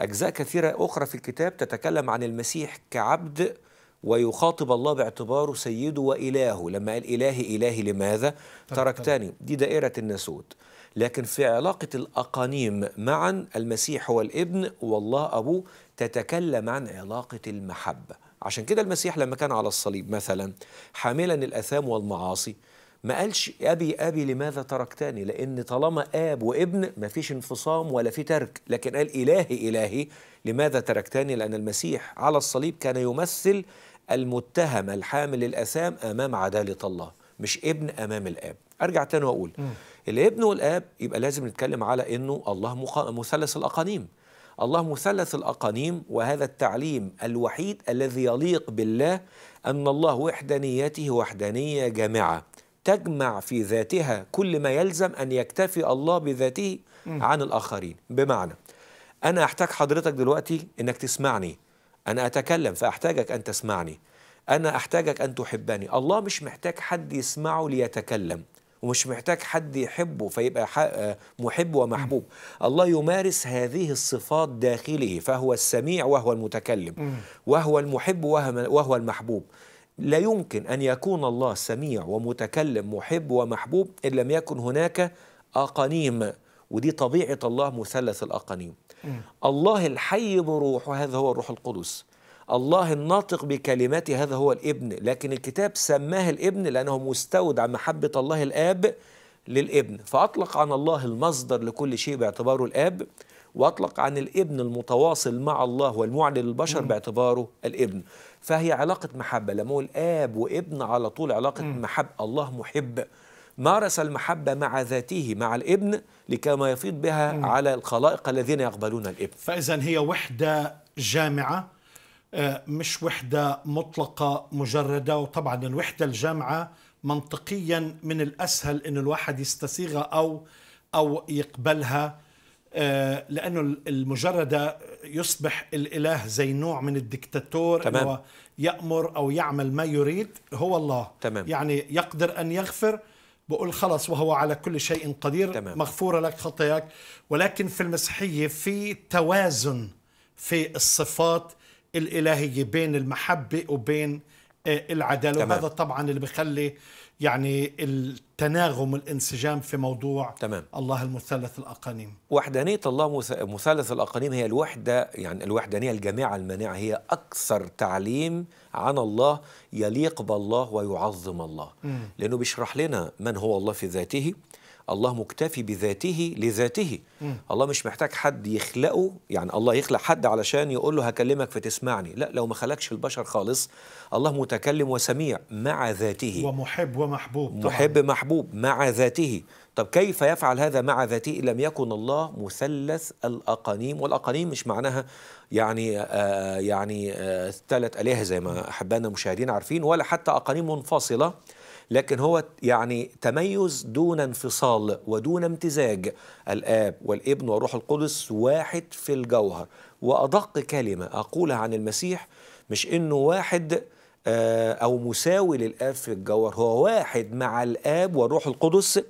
أجزاء كثيرة أخرى في الكتاب تتكلم عن المسيح كعبد ويخاطب الله باعتباره سيده وإلهه لما قال إلهي إلهي لماذا تركتني دي دائرة الناسوت لكن في علاقة الأقانيم معا المسيح هو الابن والله أبوه تتكلم عن علاقة المحبة عشان كده المسيح لما كان على الصليب مثلا حاملا الأثام والمعاصي ما قالش أبي أبي لماذا تركتني لأن طالما آب وابن ما فيش انفصام ولا في ترك لكن قال إلهي إلهي لماذا تركتني لأن المسيح على الصليب كان يمثل المتهم الحامل الأسام أمام عدالة الله مش ابن أمام الآب أرجع تاني وأقول الابن والآب يبقى لازم نتكلم على أنه الله مثلث الأقانيم الله مثلث الأقانيم وهذا التعليم الوحيد الذي يليق بالله أن الله وحدانيته وحدانية جامعة تجمع في ذاتها كل ما يلزم أن يكتفي الله بذاته عن الآخرين بمعنى أنا أحتاج حضرتك دلوقتي أنك تسمعني أنا أتكلم فأحتاجك أن تسمعني أنا أحتاجك أن تحبني الله مش محتاج حد يسمعه ليتكلم ومش محتاج حد يحبه فيبقى آه، محب ومحبوب الله يمارس هذه الصفات داخله فهو السميع وهو المتكلم وهو المحب وهو المحبوب لا يمكن أن يكون الله سميع ومتكلم محب ومحبوب إن لم يكن هناك أقانيم ودي طبيعة الله مثلث الأقانيم الله الحي بروح وهذا هو الروح القدس الله الناطق بكلماته هذا هو الابن لكن الكتاب سماه الابن لأنه مستودع محبة الله الآب للابن فأطلق عن الله المصدر لكل شيء باعتباره الآب وأطلق عن الابن المتواصل مع الله والمعلن للبشر باعتباره الابن فهي علاقة محبة لما هو الآب وابن على طول علاقة محبة الله محب مارس المحبة مع ذاته مع الابن لكما يفيض بها مم. على الخلائق الذين يقبلون الابن فإذا هي وحدة جامعة آه، مش وحدة مطلقة مجردة وطبعا الوحدة الجامعة منطقيا من الأسهل أن الواحد يستسيغها أو, أو يقبلها آه، لأنه المجردة يصبح الإله زي نوع من الدكتاتور تمام. يأمر أو يعمل ما يريد هو الله تمام. يعني يقدر أن يغفر بقول خلص وهو على كل شيء قدير تمام. مغفورة لك خطاياك ولكن في المسيحية في توازن في الصفات الإلهية بين المحبة وبين آه، العدالة وهذا طبعا اللي بخلي يعني تناغم الانسجام في موضوع تمام. الله المثلث الأقانيم وحدانية الله مثلث الأقانيم هي الوحدة يعني الوحدانية الجامعة المانعة هي أكثر تعليم عن الله يليق بالله ويعظم الله م. لأنه بيشرح لنا من هو الله في ذاته الله مكتفي بذاته لذاته م. الله مش محتاج حد يخلقه يعني الله يخلق حد علشان يقول له هكلمك فتسمعني لا لو ما خلقش البشر خالص الله متكلم وسميع مع ذاته ومحب ومحبوب طبعا. محب محبوب مع ذاته طب كيف يفعل هذا مع ذاته لم يكن الله مثلث الأقانيم والأقانيم مش معناها يعني آه يعني آه، ثلاث آلهة زي ما أحبانا المشاهدين عارفين ولا حتى أقانيم منفصلة لكن هو يعني تميز دون انفصال ودون امتزاج الآب والابن والروح القدس واحد في الجوهر وأدق كلمة أقولها عن المسيح مش إنه واحد آه، أو مساوي للآب في الجوهر هو واحد مع الآب والروح القدس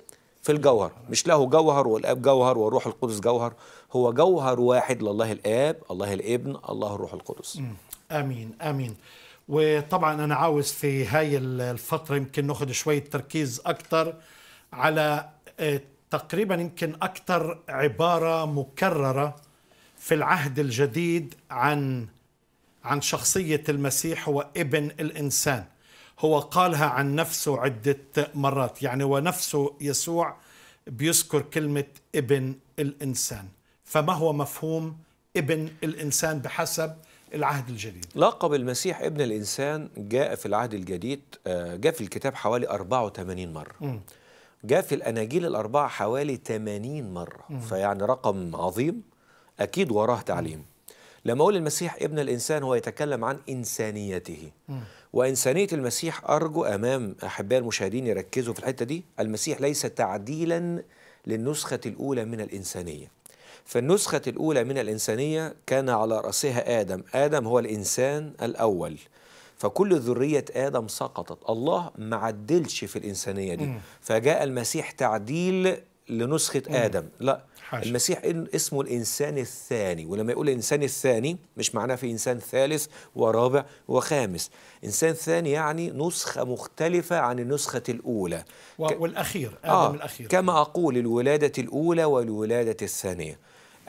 في الجوهر مش له جوهر والاب جوهر والروح القدس جوهر هو جوهر واحد لله الاب الله الابن الله الروح القدس امين امين وطبعا انا عاوز في هاي الفتره يمكن ناخذ شويه تركيز اكثر على آه، تقريبا يمكن اكثر عباره مكرره في العهد الجديد عن عن شخصيه المسيح هو ابن الانسان هو قالها عن نفسه عده مرات يعني ونفسه يسوع بيذكر كلمه ابن الانسان فما هو مفهوم ابن الانسان بحسب العهد الجديد لقب المسيح ابن الإنسان جاء في العهد الجديد آه، جاء في الكتاب حوالي 84 مرة م. جاء في الأناجيل الأربعة حوالي 80 مرة م. فيعني رقم عظيم أكيد وراه تعليم م. لما أقول المسيح ابن الإنسان هو يتكلم عن إنسانيته م. وإنسانية المسيح أرجو أمام أحباء المشاهدين يركزوا في الحتة دي المسيح ليس تعديلا للنسخة الأولى من الإنسانية فالنسخة الأولى من الإنسانية كان على رأسها آدم آدم هو الإنسان الأول فكل ذرية آدم سقطت الله ما عدلش في الإنسانية دي فجاء المسيح تعديل لنسخة آدم لا حاشا. المسيح اسمه الإنسان الثاني ولما يقول الإنسان الثاني مش معناه في إنسان ثالث ورابع وخامس إنسان ثاني يعني نسخة مختلفة عن النسخة الأولى والأخير آدم آه الأخير كما أقول الولادة الأولى والولادة الثانية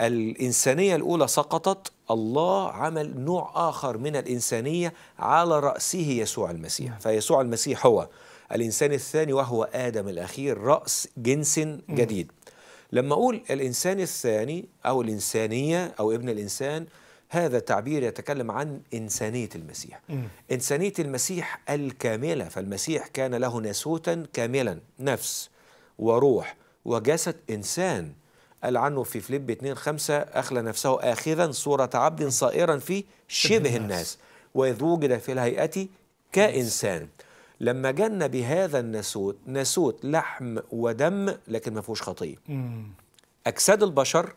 الإنسانية الأولى سقطت الله عمل نوع آخر من الإنسانية على رأسه يسوع المسيح نعم. فيسوع المسيح هو الإنسان الثاني وهو آدم الأخير رأس جنس جديد م. لما أقول الإنسان الثاني أو الإنسانية أو ابن الإنسان هذا تعبير يتكلم عن إنسانية المسيح م. إنسانية المسيح الكاملة فالمسيح كان له ناسوتا كاملا نفس وروح وجسد إنسان قال عنه في فليب 2 5 أخلى نفسه آخذا صورة عبد صائرا في شبه الناس وإذ وجد في الهيئة كإنسان لما جن بهذا الناسوت ناسوت لحم ودم لكن ما فيهوش خطيه اجساد البشر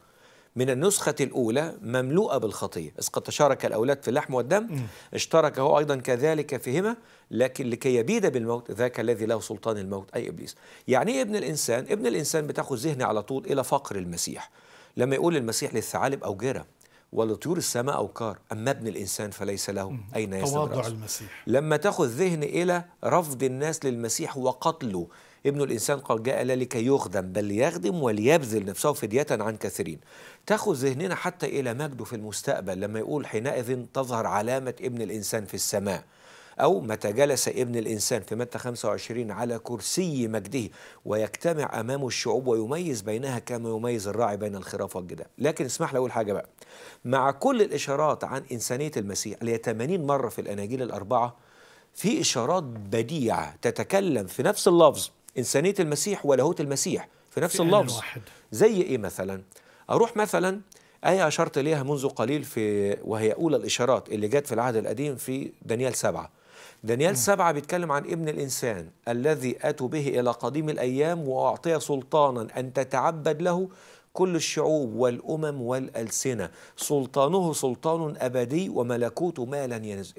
من النسخة الأولى مملوءة بالخطية إذ قد تشارك الأولاد في اللحم والدم مم. اشترك هو أيضا كذلك فيهما لكن لكي يبيد بالموت ذاك الذي له سلطان الموت أي إبليس يعني إيه ابن الإنسان؟ ابن الإنسان بتاخذ ذهني على طول إلى فقر المسيح لما يقول المسيح للثعالب او أوجرة ولطيور السماء أوكار أما ابن الإنسان فليس له أين يستند تواضع المسيح لما تاخذ ذهن إلى رفض الناس للمسيح وقتله ابن الإنسان قال جاء لا لكي يخدم بل ليخدم وليبذل نفسه فدية عن كثيرين تاخذ ذهننا حتى إلى مجده في المستقبل لما يقول حينئذ تظهر علامة ابن الإنسان في السماء أو متى جلس ابن الإنسان في متى 25 على كرسي مجده ويجتمع أمامه الشعوب ويميز بينها كما يميز الراعي بين الخراف والجدال لكن اسمح لي أقول حاجة بقى مع كل الإشارات عن إنسانية المسيح اللي هي 80 مرة في الأناجيل الأربعة في إشارات بديعة تتكلم في نفس اللفظ إنسانية المسيح ولاهوت المسيح في نفس في اللفظ زي إيه مثلا أروح مثلا آية أشرت إليها منذ قليل في وهي أولى الإشارات اللي جت في العهد القديم في دانيال سبعة دانيال سبعة بيتكلم عن ابن الإنسان الذي أتوا به إلى قديم الأيام وأعطي سلطانا أن تتعبد له كل الشعوب والأمم والألسنة سلطانه سلطان أبدي وملكوته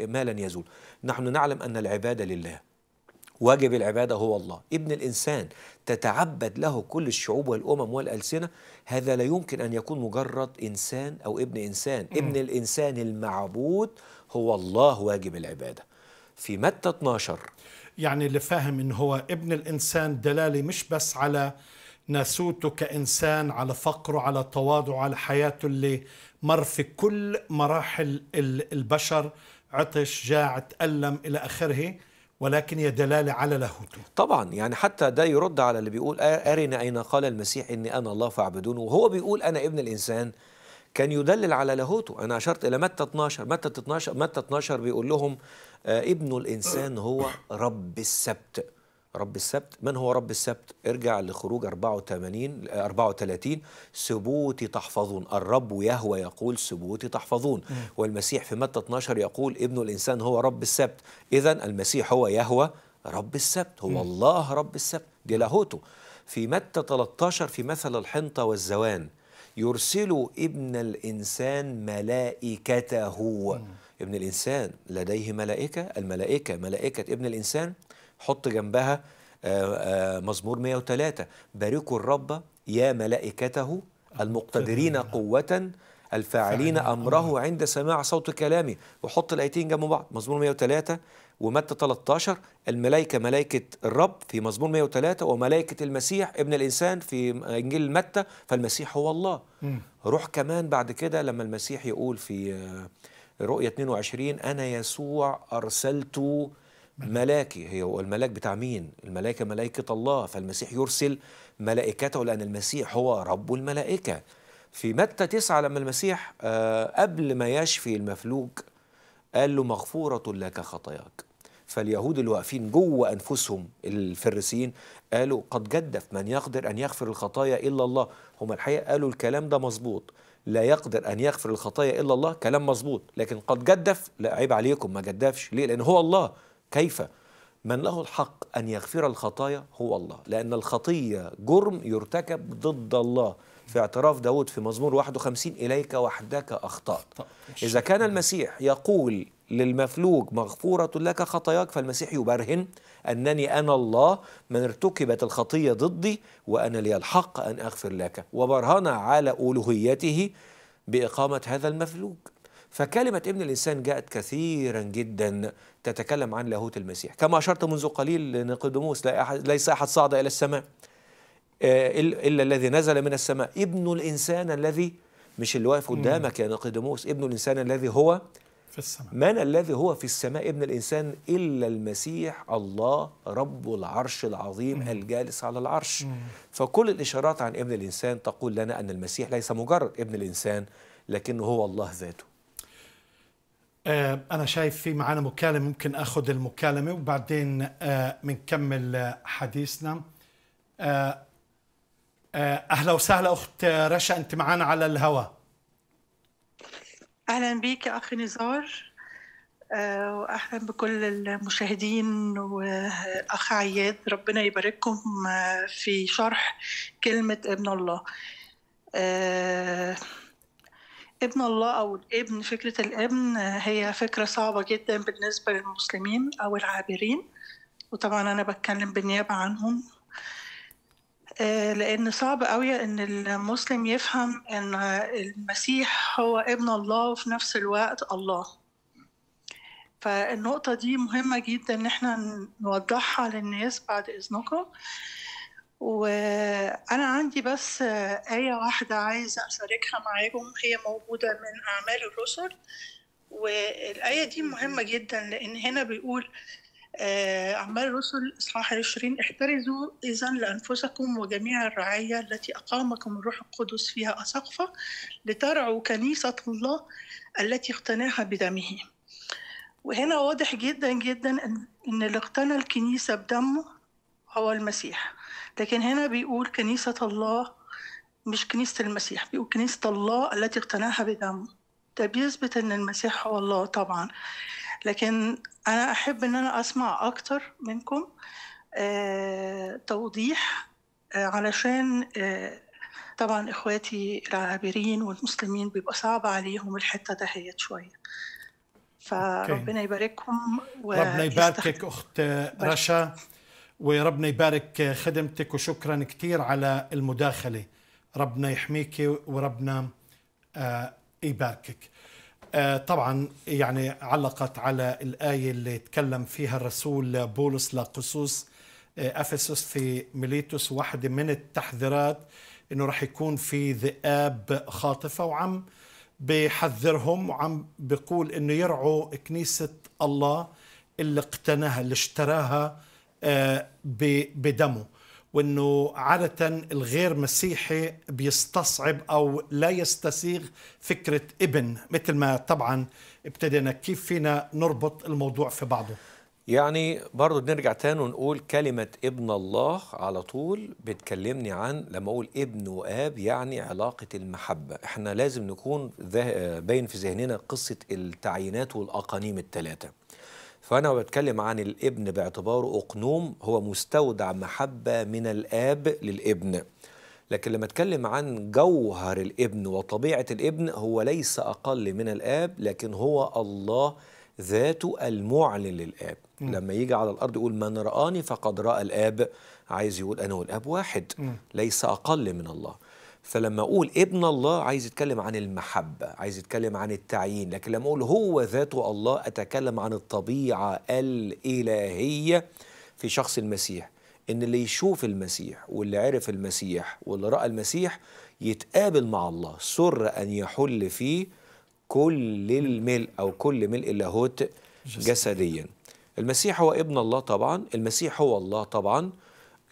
ما لن يزول نحن نعلم أن العبادة لله واجب العبادة هو الله ابن الإنسان تتعبد له كل الشعوب والأمم والألسنة هذا لا يمكن أن يكون مجرد إنسان أو ابن إنسان ابن الإنسان المعبود هو الله واجب العبادة في متى 12 يعني اللي فاهم إن هو ابن الإنسان دلالة مش بس على ناسوته كإنسان على فقره على تواضعه على حياته اللي مر في كل مراحل البشر عطش جاع تألم إلى آخره ولكن هي دلالة على لاهوته طبعا يعني حتى ده يرد على اللي بيقول أرنا أين قال المسيح إني أنا الله فاعبدونه وهو بيقول أنا ابن الإنسان كان يدلل على لاهوته أنا أشرت إلى متى 12 متى 12 متى 12 بيقول لهم آه، ابن الإنسان هو رب السبت رب السبت من هو رب السبت ارجع لخروج 84 34 سبوتي تحفظون الرب يهوى يقول سبوتي تحفظون والمسيح في متى 12 يقول ابن الإنسان هو رب السبت إذا المسيح هو يهوى رب السبت هو الله رب السبت دي لاهوته في متى 13 في مثل الحنطة والزوان يرسل ابن الإنسان ملائكته ابن الإنسان لديه ملائكة الملائكة ملائكة ابن الإنسان حط جنبها آه، آه، مزمور 103 باركوا الرب يا ملائكته المقتدرين قوة الفاعلين أمره آه. عند سماع صوت كلامه وحط الآيتين جنب بعض مزمور 103 ومتى 13 الملائكة ملائكة الرب في مزمور 103 وملائكة المسيح ابن الإنسان في إنجيل متى فالمسيح هو الله روح كمان بعد كده لما المسيح يقول في رؤية 22 أنا يسوع أرسلت ملاكي هي هو الملاك بتاع مين الملائكة ملائكة الله فالمسيح يرسل ملائكته لأن المسيح هو رب الملائكة في متى تسعة لما المسيح آه، قبل ما يشفي المفلوج قال له مغفورة لك خطاياك فاليهود اللي واقفين جوه انفسهم الفريسيين قالوا قد جدف من يقدر ان يغفر الخطايا الا الله هم الحقيقه قالوا الكلام ده مظبوط لا يقدر أن يغفر الخطايا إلا الله كلام مظبوط لكن قد جدف لا عيب عليكم ما جدفش ليه لأن هو الله كيف من له الحق أن يغفر الخطايا هو الله لأن الخطية جرم يرتكب ضد الله في اعتراف داود في مزمور 51 إليك وحدك أخطأت إذا كان المسيح يقول للمفلوج مغفورة لك خطاياك فالمسيح يبرهن أنني أنا الله من ارتكبت الخطية ضدي وأنا لي الحق أن أغفر لك وبرهن على ألوهيته بإقامة هذا المفلوج فكلمة ابن الإنسان جاءت كثيرا جدا تتكلم عن لاهوت المسيح كما أشرت منذ قليل لنقدموس ليس أحد صعد إلى السماء آه، إلا الذي نزل من السماء ابن الإنسان الذي مش اللي واقف قدامك يا نقدموس ابن الإنسان الذي هو في السماء من الذي هو في السماء ابن الإنسان إلا المسيح الله رب العرش العظيم مم. الجالس على العرش مم. فكل الإشارات عن ابن الإنسان تقول لنا أن المسيح ليس مجرد ابن الإنسان لكنه هو الله ذاته آه، أنا شايف في معانا مكالمة ممكن أخذ المكالمة وبعدين بنكمل آه، آه، حديثنا أهلا وسهلا أخت رشا أنت معانا على الهواء أهلا بيك يا أخي نزار آه، واهلا بكل المشاهدين والاخ عياد ربنا يبارككم آه، في شرح كلمه ابن الله آه، ابن الله او الابن فكره الابن هي فكره صعبه جدا بالنسبه للمسلمين او العابرين وطبعا انا بتكلم بالنيابه عنهم آه، لأن صعب قوي إن المسلم يفهم إن المسيح هو ابن الله وفي نفس الوقت الله فالنقطة دي مهمة جدا إن احنا نوضحها للناس بعد إذنكم وأنا عندي بس آية واحدة عايزة أشاركها معاكم هي موجودة من أعمال الرسل والآية دي مهمة جدا لأن هنا بيقول آه، أعمال الرسل إصحاح 20 احترزوا إذا لأنفسكم وجميع الرعاية التي أقامكم الروح القدس فيها أسقفة لترعوا كنيسة الله التي اقتناها بدمه وهنا واضح جدا جدا إن اللي اقتنى الكنيسة بدمه هو المسيح لكن هنا بيقول كنيسة الله مش كنيسة المسيح بيقول كنيسة الله التي اقتناها بدمه ده بيثبت إن المسيح هو الله طبعا لكن انا احب ان انا اسمع اكتر منكم آه، توضيح آه، علشان آه، طبعا اخواتي العابرين والمسلمين بيبقى صعب عليهم الحته دهيت شويه فربنا يبارككم ربنا يباركك اخت رشا وربنا يبارك خدمتك وشكرا كثير على المداخله ربنا يحميك وربنا يباركك آه، طبعا يعني علقت على الآية اللي تكلم فيها الرسول بولس لقصوص آه، أفسس في ميليتوس واحدة من التحذيرات أنه راح يكون في ذئاب خاطفة وعم بحذرهم وعم بيقول أنه يرعوا كنيسة الله اللي اقتناها اللي اشتراها آه، بدمه وانه عاده الغير مسيحي بيستصعب او لا يستسيغ فكره ابن مثل ما طبعا ابتدينا كيف فينا نربط الموضوع في بعضه يعني برضه بنرجع تاني ونقول كلمة ابن الله على طول بتكلمني عن لما أقول ابن وآب يعني علاقة المحبة احنا لازم نكون باين في ذهننا قصة التعيينات والأقانيم الثلاثة فأنا بتكلم عن الابن باعتباره أقنوم هو مستودع محبة من الآب للابن لكن لما أتكلم عن جوهر الابن وطبيعة الابن هو ليس أقل من الآب لكن هو الله ذاته المعلن للآب م. لما يجي على الأرض يقول من رآني فقد رأى الآب عايز يقول أنا والآب واحد م. ليس أقل من الله فلما اقول ابن الله عايز يتكلم عن المحبه عايز يتكلم عن التعيين لكن لما اقول هو ذاته الله اتكلم عن الطبيعه الالهيه في شخص المسيح ان اللي يشوف المسيح واللي عرف المسيح واللي راى المسيح يتقابل مع الله سر ان يحل فيه كل الملء او كل ملء اللاهوت جسديا المسيح هو ابن الله طبعا المسيح هو الله طبعا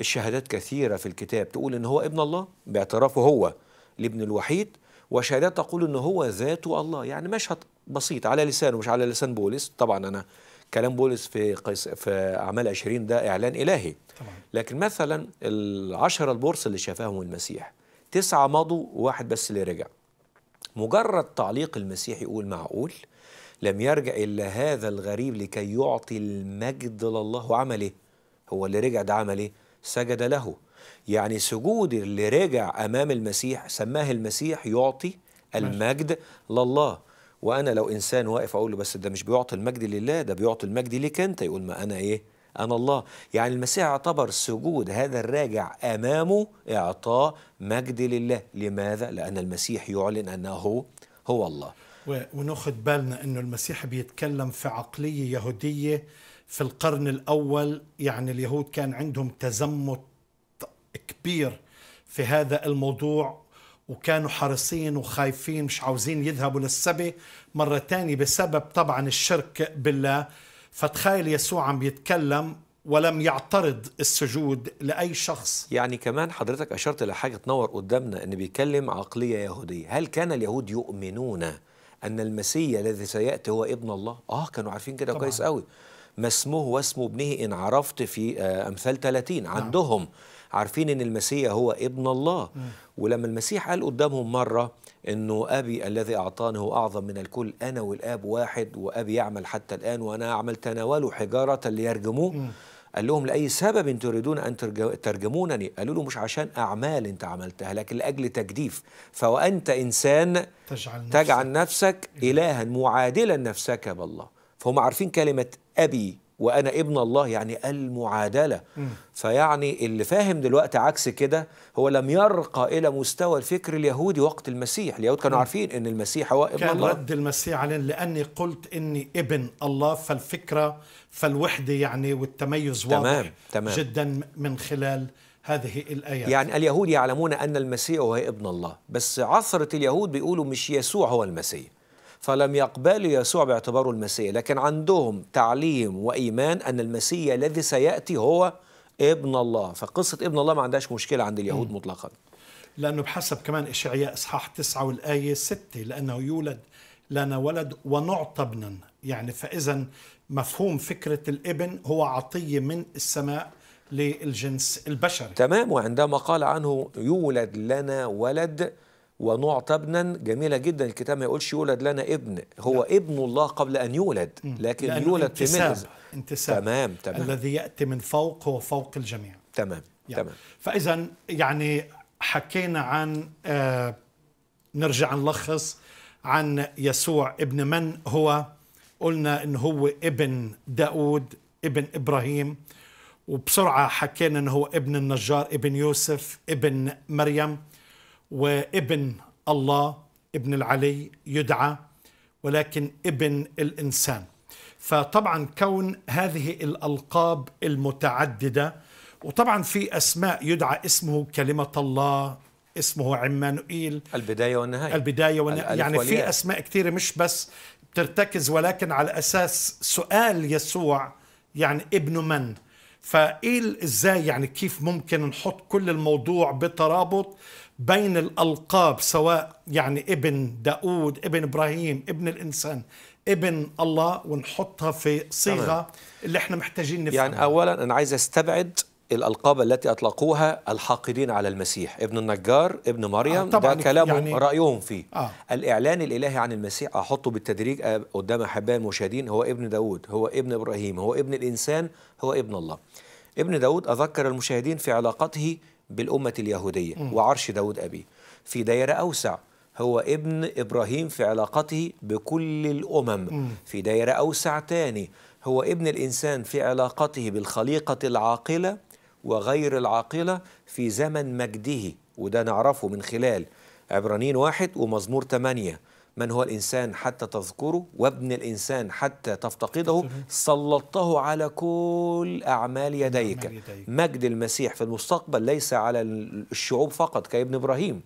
الشهادات كثيرة في الكتاب تقول إن هو ابن الله باعترافه هو الابن الوحيد وشهادات تقول إن هو ذاته الله يعني مشهد بسيط على لسانه مش على لسان بولس طبعا أنا كلام بولس في قيس في أعمال 20 ده إعلان إلهي طبعا. لكن مثلا العشرة البرص اللي شافاهم المسيح تسعة مضوا وواحد بس اللي رجع مجرد تعليق المسيح يقول معقول لم يرجع إلا هذا الغريب لكي يعطي المجد لله عمل إيه هو اللي رجع ده عمل إيه سجد له يعني سجود اللي رجع أمام المسيح سماه المسيح يعطي المجد لله وأنا لو إنسان واقف أقول له بس ده مش بيعطي المجد لله ده بيعطي المجد ليك أنت يقول ما أنا إيه أنا الله يعني المسيح اعتبر سجود هذا الراجع أمامه إعطاء مجد لله لماذا؟ لأن المسيح يعلن أنه هو الله وناخد بالنا أنه المسيح بيتكلم في عقلية يهودية في القرن الأول يعني اليهود كان عندهم تزمت كبير في هذا الموضوع وكانوا حريصين وخايفين مش عاوزين يذهبوا للسبي مرة تانية بسبب طبعا الشرك بالله فتخيل يسوع عم يتكلم ولم يعترض السجود لأي شخص يعني كمان حضرتك أشرت لحاجة تنور قدامنا أن بيتكلم عقلية يهودية هل كان اليهود يؤمنون أن المسيح الذي سيأتي هو ابن الله؟ آه كانوا عارفين كده كويس قوي ما اسمه واسم ابنه إن عرفت في آه، أمثال 30 نعم. عندهم عارفين ان المسيح هو ابن الله ولما المسيح قال قدامهم مره انه ابي الذي اعطاني هو اعظم من الكل انا والاب واحد وابي يعمل حتى الان وانا اعمل تناولوا حجاره ليرجموه قال لهم لاي سبب تريدون ان ترجمونني قالوا له مش عشان اعمال انت عملتها لكن لاجل تجديف فوانت انسان تجعل نفسك, تجعل نفسك الها معادلا نفسك بالله فهم عارفين كلمة أبي وأنا ابن الله يعني المعادلة م. فيعني اللي فاهم دلوقتي عكس كده هو لم يرقى إلى مستوى الفكر اليهودي وقت المسيح اليهود كانوا م. عارفين أن المسيح هو ابن كان الله رد المسيح علينا لأني قلت إني ابن الله فالفكرة فالوحدة يعني والتميز تمام واضح تمام جدا من خلال هذه الآيات يعني اليهود يعلمون أن المسيح هو ابن الله بس عصرة اليهود بيقولوا مش يسوع هو المسيح فلم يقبلوا يسوع باعتباره المسيح لكن عندهم تعليم وإيمان أن المسيح الذي سيأتي هو ابن الله فقصة ابن الله ما عندهاش مشكلة عند اليهود مطلقا لأنه بحسب كمان إشعياء إصحاح 9 والآية 6 لأنه يولد لنا ولد ونعطى ابنا يعني فإذا مفهوم فكرة الابن هو عطية من السماء للجنس البشري تمام وعندما قال عنه يولد لنا ولد ونعطى ابنا جميلة جدا الكتاب ما يقولش يولد لنا ابن هو لا. ابن الله قبل أن يولد لكن يولد في منز. انتساب تمام تمام الذي يأتي من فوق هو فوق الجميع تمام يعني. تمام فإذا يعني حكينا عن آه نرجع نلخص عن يسوع ابن من هو قلنا انه هو ابن داود ابن ابراهيم وبسرعه حكينا انه هو ابن النجار ابن يوسف ابن مريم وابن الله ابن العلي يدعى ولكن ابن الانسان فطبعا كون هذه الالقاب المتعدده وطبعا في اسماء يدعى اسمه كلمه الله اسمه عمانوئيل البدايه والنهايه البدايه والنهايه يعني في اسماء كثيره مش بس بترتكز ولكن على اساس سؤال يسوع يعني ابن من فايه ازاي يعني كيف ممكن نحط كل الموضوع بترابط بين الألقاب سواء يعني ابن داود ابن إبراهيم ابن الإنسان ابن الله ونحطها في صيغة اللي احنا محتاجين نفهمها يعني أولا أنا عايز أستبعد الألقاب التي أطلقوها الحاقدين على المسيح ابن النجار ابن مريم آه ده كلام يعني رأيهم فيه آه. الإعلان الإلهي عن المسيح أحطه بالتدريج آه، قدام أحباء المشاهدين هو ابن داود هو ابن إبراهيم هو ابن الإنسان هو ابن الله ابن داود أذكر المشاهدين في علاقته بالأمة اليهودية وعرش داود أبيه في دايرة أوسع هو ابن إبراهيم في علاقته بكل الأمم في دايرة أوسع تاني هو ابن الإنسان في علاقته بالخليقة العاقلة وغير العاقلة في زمن مجده وده نعرفه من خلال عبرانيين واحد ومزمور ثمانية من هو الإنسان حتى تذكره وابن الإنسان حتى تفتقده سلطته على كل أعمال يديك مجد المسيح في المستقبل ليس على الشعوب فقط كابن إبراهيم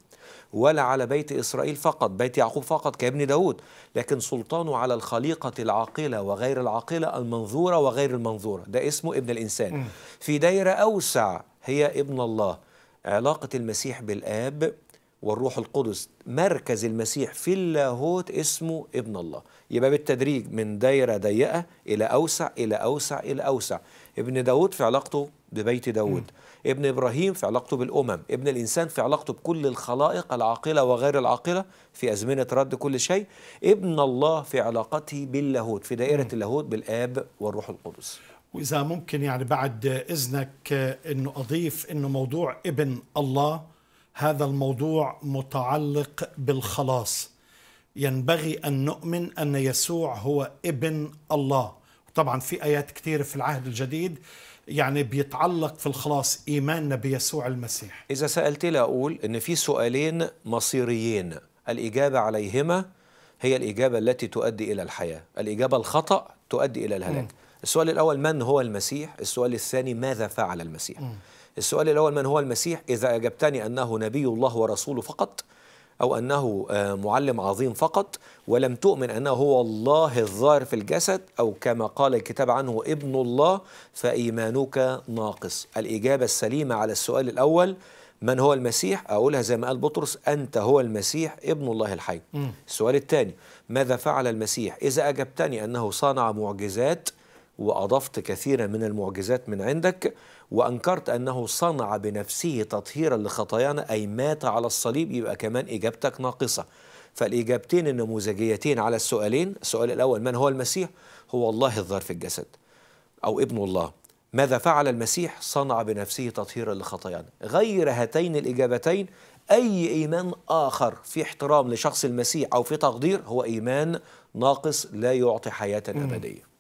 ولا على بيت إسرائيل فقط بيت يعقوب فقط كابن داود لكن سلطانه على الخليقة العاقلة وغير العاقلة المنظورة وغير المنظورة ده اسمه ابن الإنسان في دايرة أوسع هي ابن الله علاقة المسيح بالآب والروح القدس مركز المسيح في اللاهوت اسمه ابن الله يبقى بالتدريج من دايره ضيقه الى اوسع الى اوسع الى اوسع ابن داود في علاقته ببيت داود م. ابن ابراهيم في علاقته بالامم ابن الانسان في علاقته بكل الخلائق العاقله وغير العاقله في ازمنه رد كل شيء ابن الله في علاقته باللاهوت في دائره م. اللاهوت بالاب والروح القدس واذا ممكن يعني بعد اذنك انه اضيف انه موضوع ابن الله هذا الموضوع متعلق بالخلاص ينبغي أن نؤمن أن يسوع هو ابن الله طبعا في آيات كثيرة في العهد الجديد يعني بيتعلق في الخلاص إيماننا بيسوع المسيح إذا سألت أقول أن في سؤالين مصيريين الإجابة عليهما هي الإجابة التي تؤدي إلى الحياة الإجابة الخطأ تؤدي إلى الهلاك م. السؤال الأول من هو المسيح السؤال الثاني ماذا فعل المسيح م. السؤال الأول من هو المسيح إذا أجبتني أنه نبي الله ورسوله فقط أو أنه آه، معلم عظيم فقط ولم تؤمن أنه هو الله الظاهر في الجسد أو كما قال الكتاب عنه ابن الله فإيمانك ناقص الإجابة السليمة على السؤال الأول من هو المسيح أقولها زي ما قال بطرس أنت هو المسيح ابن الله الحي م. السؤال الثاني ماذا فعل المسيح إذا أجبتني أنه صنع معجزات وأضفت كثيرا من المعجزات من عندك وأنكرت أنه صنع بنفسه تطهيرا لخطايانا أي مات على الصليب يبقى كمان إجابتك ناقصة فالإجابتين النموذجيتين على السؤالين السؤال الأول من هو المسيح هو الله الظرف الجسد أو ابن الله ماذا فعل المسيح صنع بنفسه تطهيرا لخطايانا غير هاتين الإجابتين أي إيمان آخر في احترام لشخص المسيح أو في تقدير هو إيمان ناقص لا يعطي حياة أبدية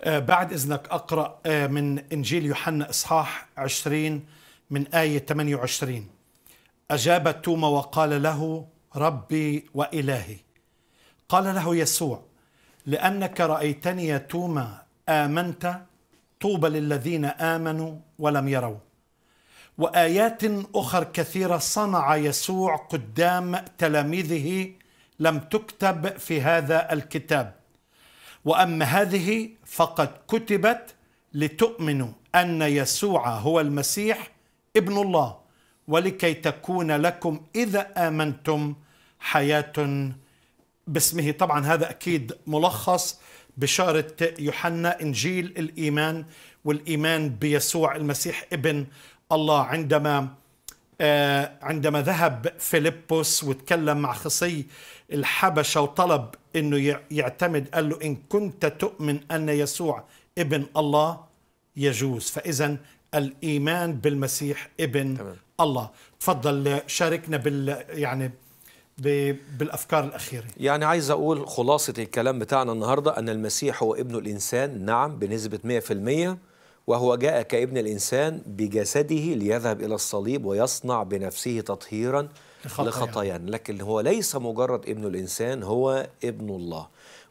آه، بعد إذنك أقرأ آه، من إنجيل يوحنا إصحاح 20 من آية 28 أجاب توما وقال له ربي وإلهي قال له يسوع لأنك رأيتني يا توما آمنت طوبى للذين آمنوا ولم يروا وآيات أخر كثيرة صنع يسوع قدام تلاميذه لم تكتب في هذا الكتاب وأما هذه فقد كتبت لتؤمنوا ان يسوع هو المسيح ابن الله ولكي تكون لكم اذا امنتم حياه باسمه طبعا هذا اكيد ملخص بشاره يوحنا انجيل الايمان والايمان بيسوع المسيح ابن الله عندما آه، عندما ذهب فيلبس وتكلم مع خصي الحبشة وطلب أنه يعتمد قال له إن كنت تؤمن أن يسوع ابن الله يجوز فإذا الإيمان بالمسيح ابن طبعا. الله تفضل شاركنا بال يعني بالافكار الاخيره يعني عايز اقول خلاصه الكلام بتاعنا النهارده ان المسيح هو ابن الانسان نعم بنسبه 100% وهو جاء كابن الإنسان بجسده ليذهب إلى الصليب ويصنع بنفسه تطهيرا لخطايانا لكن هو ليس مجرد ابن الإنسان هو ابن الله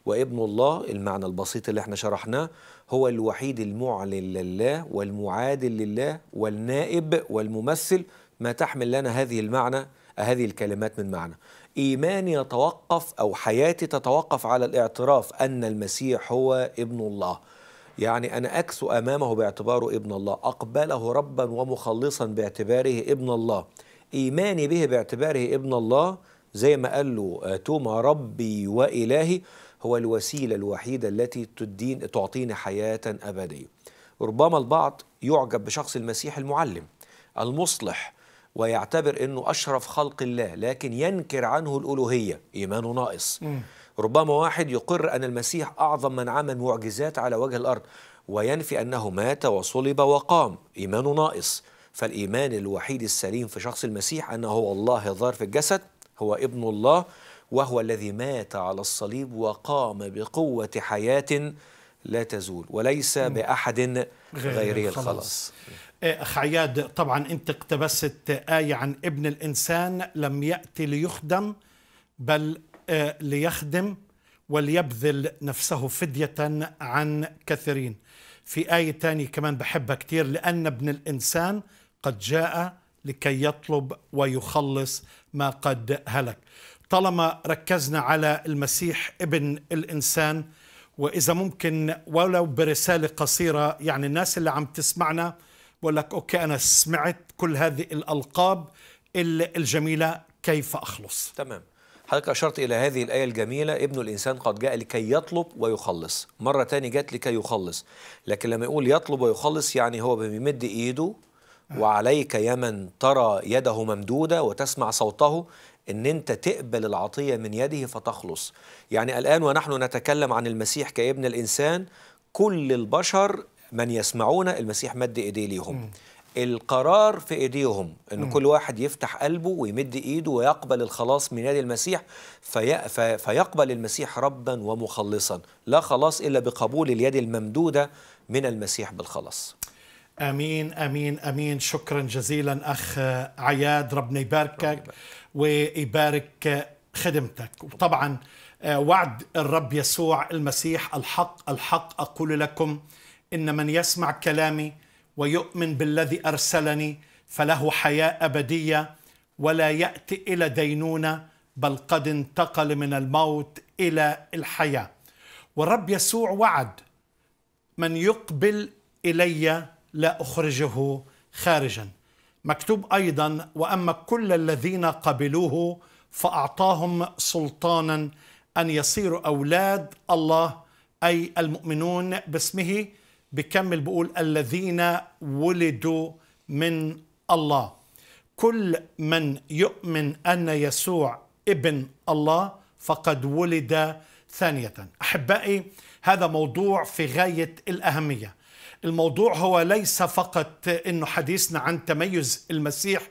وابن الله المعنى البسيط اللي احنا شرحناه هو الوحيد المعلن لله والمعادل لله والنائب والممثل ما تحمل لنا هذه المعنى هذه الكلمات من معنى إيماني يتوقف أو حياتي تتوقف على الاعتراف أن المسيح هو ابن الله يعني أنا أكسو أمامه باعتباره ابن الله أقبله ربا ومخلصا باعتباره ابن الله إيماني به باعتباره ابن الله زي ما قال له توما ربي وإلهي هو الوسيلة الوحيدة التي تدين تعطيني حياة أبدية ربما البعض يعجب بشخص المسيح المعلم المصلح ويعتبر أنه أشرف خلق الله لكن ينكر عنه الألوهية إيمانه ناقص ربما واحد يقر أن المسيح أعظم من عمل معجزات على وجه الأرض وينفي أنه مات وصلب وقام إيمانه ناقص فالإيمان الوحيد السليم في شخص المسيح أنه هو الله ظهر في الجسد هو ابن الله وهو الذي مات على الصليب وقام بقوة حياة لا تزول وليس بأحد غيره الخلاص إيه، أخ عياد طبعا أنت اقتبست آية عن ابن الإنسان لم يأتي ليخدم بل ليخدم وليبذل نفسه فدية عن كثيرين في آية تانية كمان بحبها كثير لأن ابن الإنسان قد جاء لكي يطلب ويخلص ما قد هلك طالما ركزنا على المسيح ابن الإنسان وإذا ممكن ولو برسالة قصيرة يعني الناس اللي عم تسمعنا بقول لك أوكي أنا سمعت كل هذه الألقاب الجميلة كيف أخلص تمام حضرتك أشرت إلى هذه الآية الجميلة ابن الإنسان قد جاء لكي يطلب ويخلص مرة تاني جت لكي يخلص لكن لما يقول يطلب ويخلص يعني هو بيمد إيده وعليك يا من ترى يده ممدودة وتسمع صوته ان انت تقبل العطيه من يده فتخلص يعني الان ونحن نتكلم عن المسيح كابن الانسان كل البشر من يسمعون المسيح مد ايديه ليهم القرار في ايديهم ان مم. كل واحد يفتح قلبه ويمد ايده ويقبل الخلاص من يد المسيح في فيقبل المسيح ربا ومخلصا لا خلاص الا بقبول اليد الممدوده من المسيح بالخلاص امين امين امين شكرا جزيلا اخ عياد ربنا يباركك ويبارك خدمتك وطبعا آه، وعد الرب يسوع المسيح الحق الحق اقول لكم ان من يسمع كلامي ويؤمن بالذي ارسلني فله حياه ابديه ولا ياتي الى دينونه بل قد انتقل من الموت الى الحياه والرب يسوع وعد من يقبل الي لا اخرجه خارجا مكتوب ايضا واما كل الذين قبلوه فاعطاهم سلطانا ان يصيروا اولاد الله اي المؤمنون باسمه بكمل بقول الذين ولدوا من الله كل من يؤمن أن يسوع ابن الله فقد ولد ثانية أحبائي هذا موضوع في غاية الأهمية الموضوع هو ليس فقط أنه حديثنا عن تميز المسيح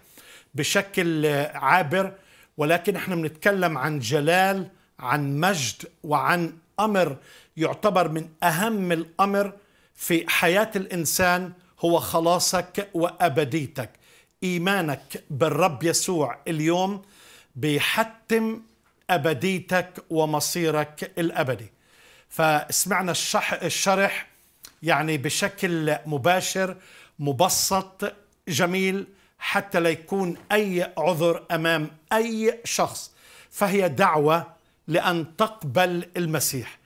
بشكل عابر ولكن احنا بنتكلم عن جلال عن مجد وعن أمر يعتبر من أهم الأمر في حياة الإنسان هو خلاصك وأبديتك إيمانك بالرب يسوع اليوم بيحتم أبديتك ومصيرك الأبدي فسمعنا الشرح يعني بشكل مباشر مبسط جميل حتى لا يكون أي عذر أمام أي شخص فهي دعوة لأن تقبل المسيح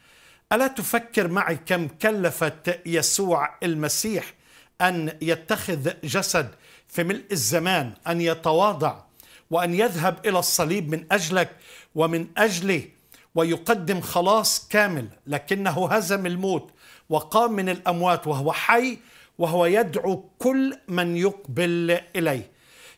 ألا تفكر معي كم كلفت يسوع المسيح أن يتخذ جسد في ملء الزمان أن يتواضع وأن يذهب إلى الصليب من أجلك ومن أجلي ويقدم خلاص كامل لكنه هزم الموت وقام من الأموات وهو حي وهو يدعو كل من يقبل إليه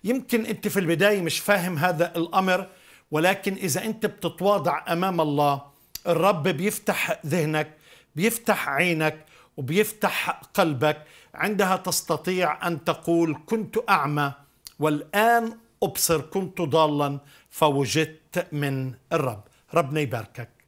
يمكن أنت في البداية مش فاهم هذا الأمر ولكن إذا أنت بتتواضع أمام الله الرب بيفتح ذهنك بيفتح عينك وبيفتح قلبك عندها تستطيع ان تقول كنت اعمى والان ابصر كنت ضالا فوجدت من الرب ربنا يباركك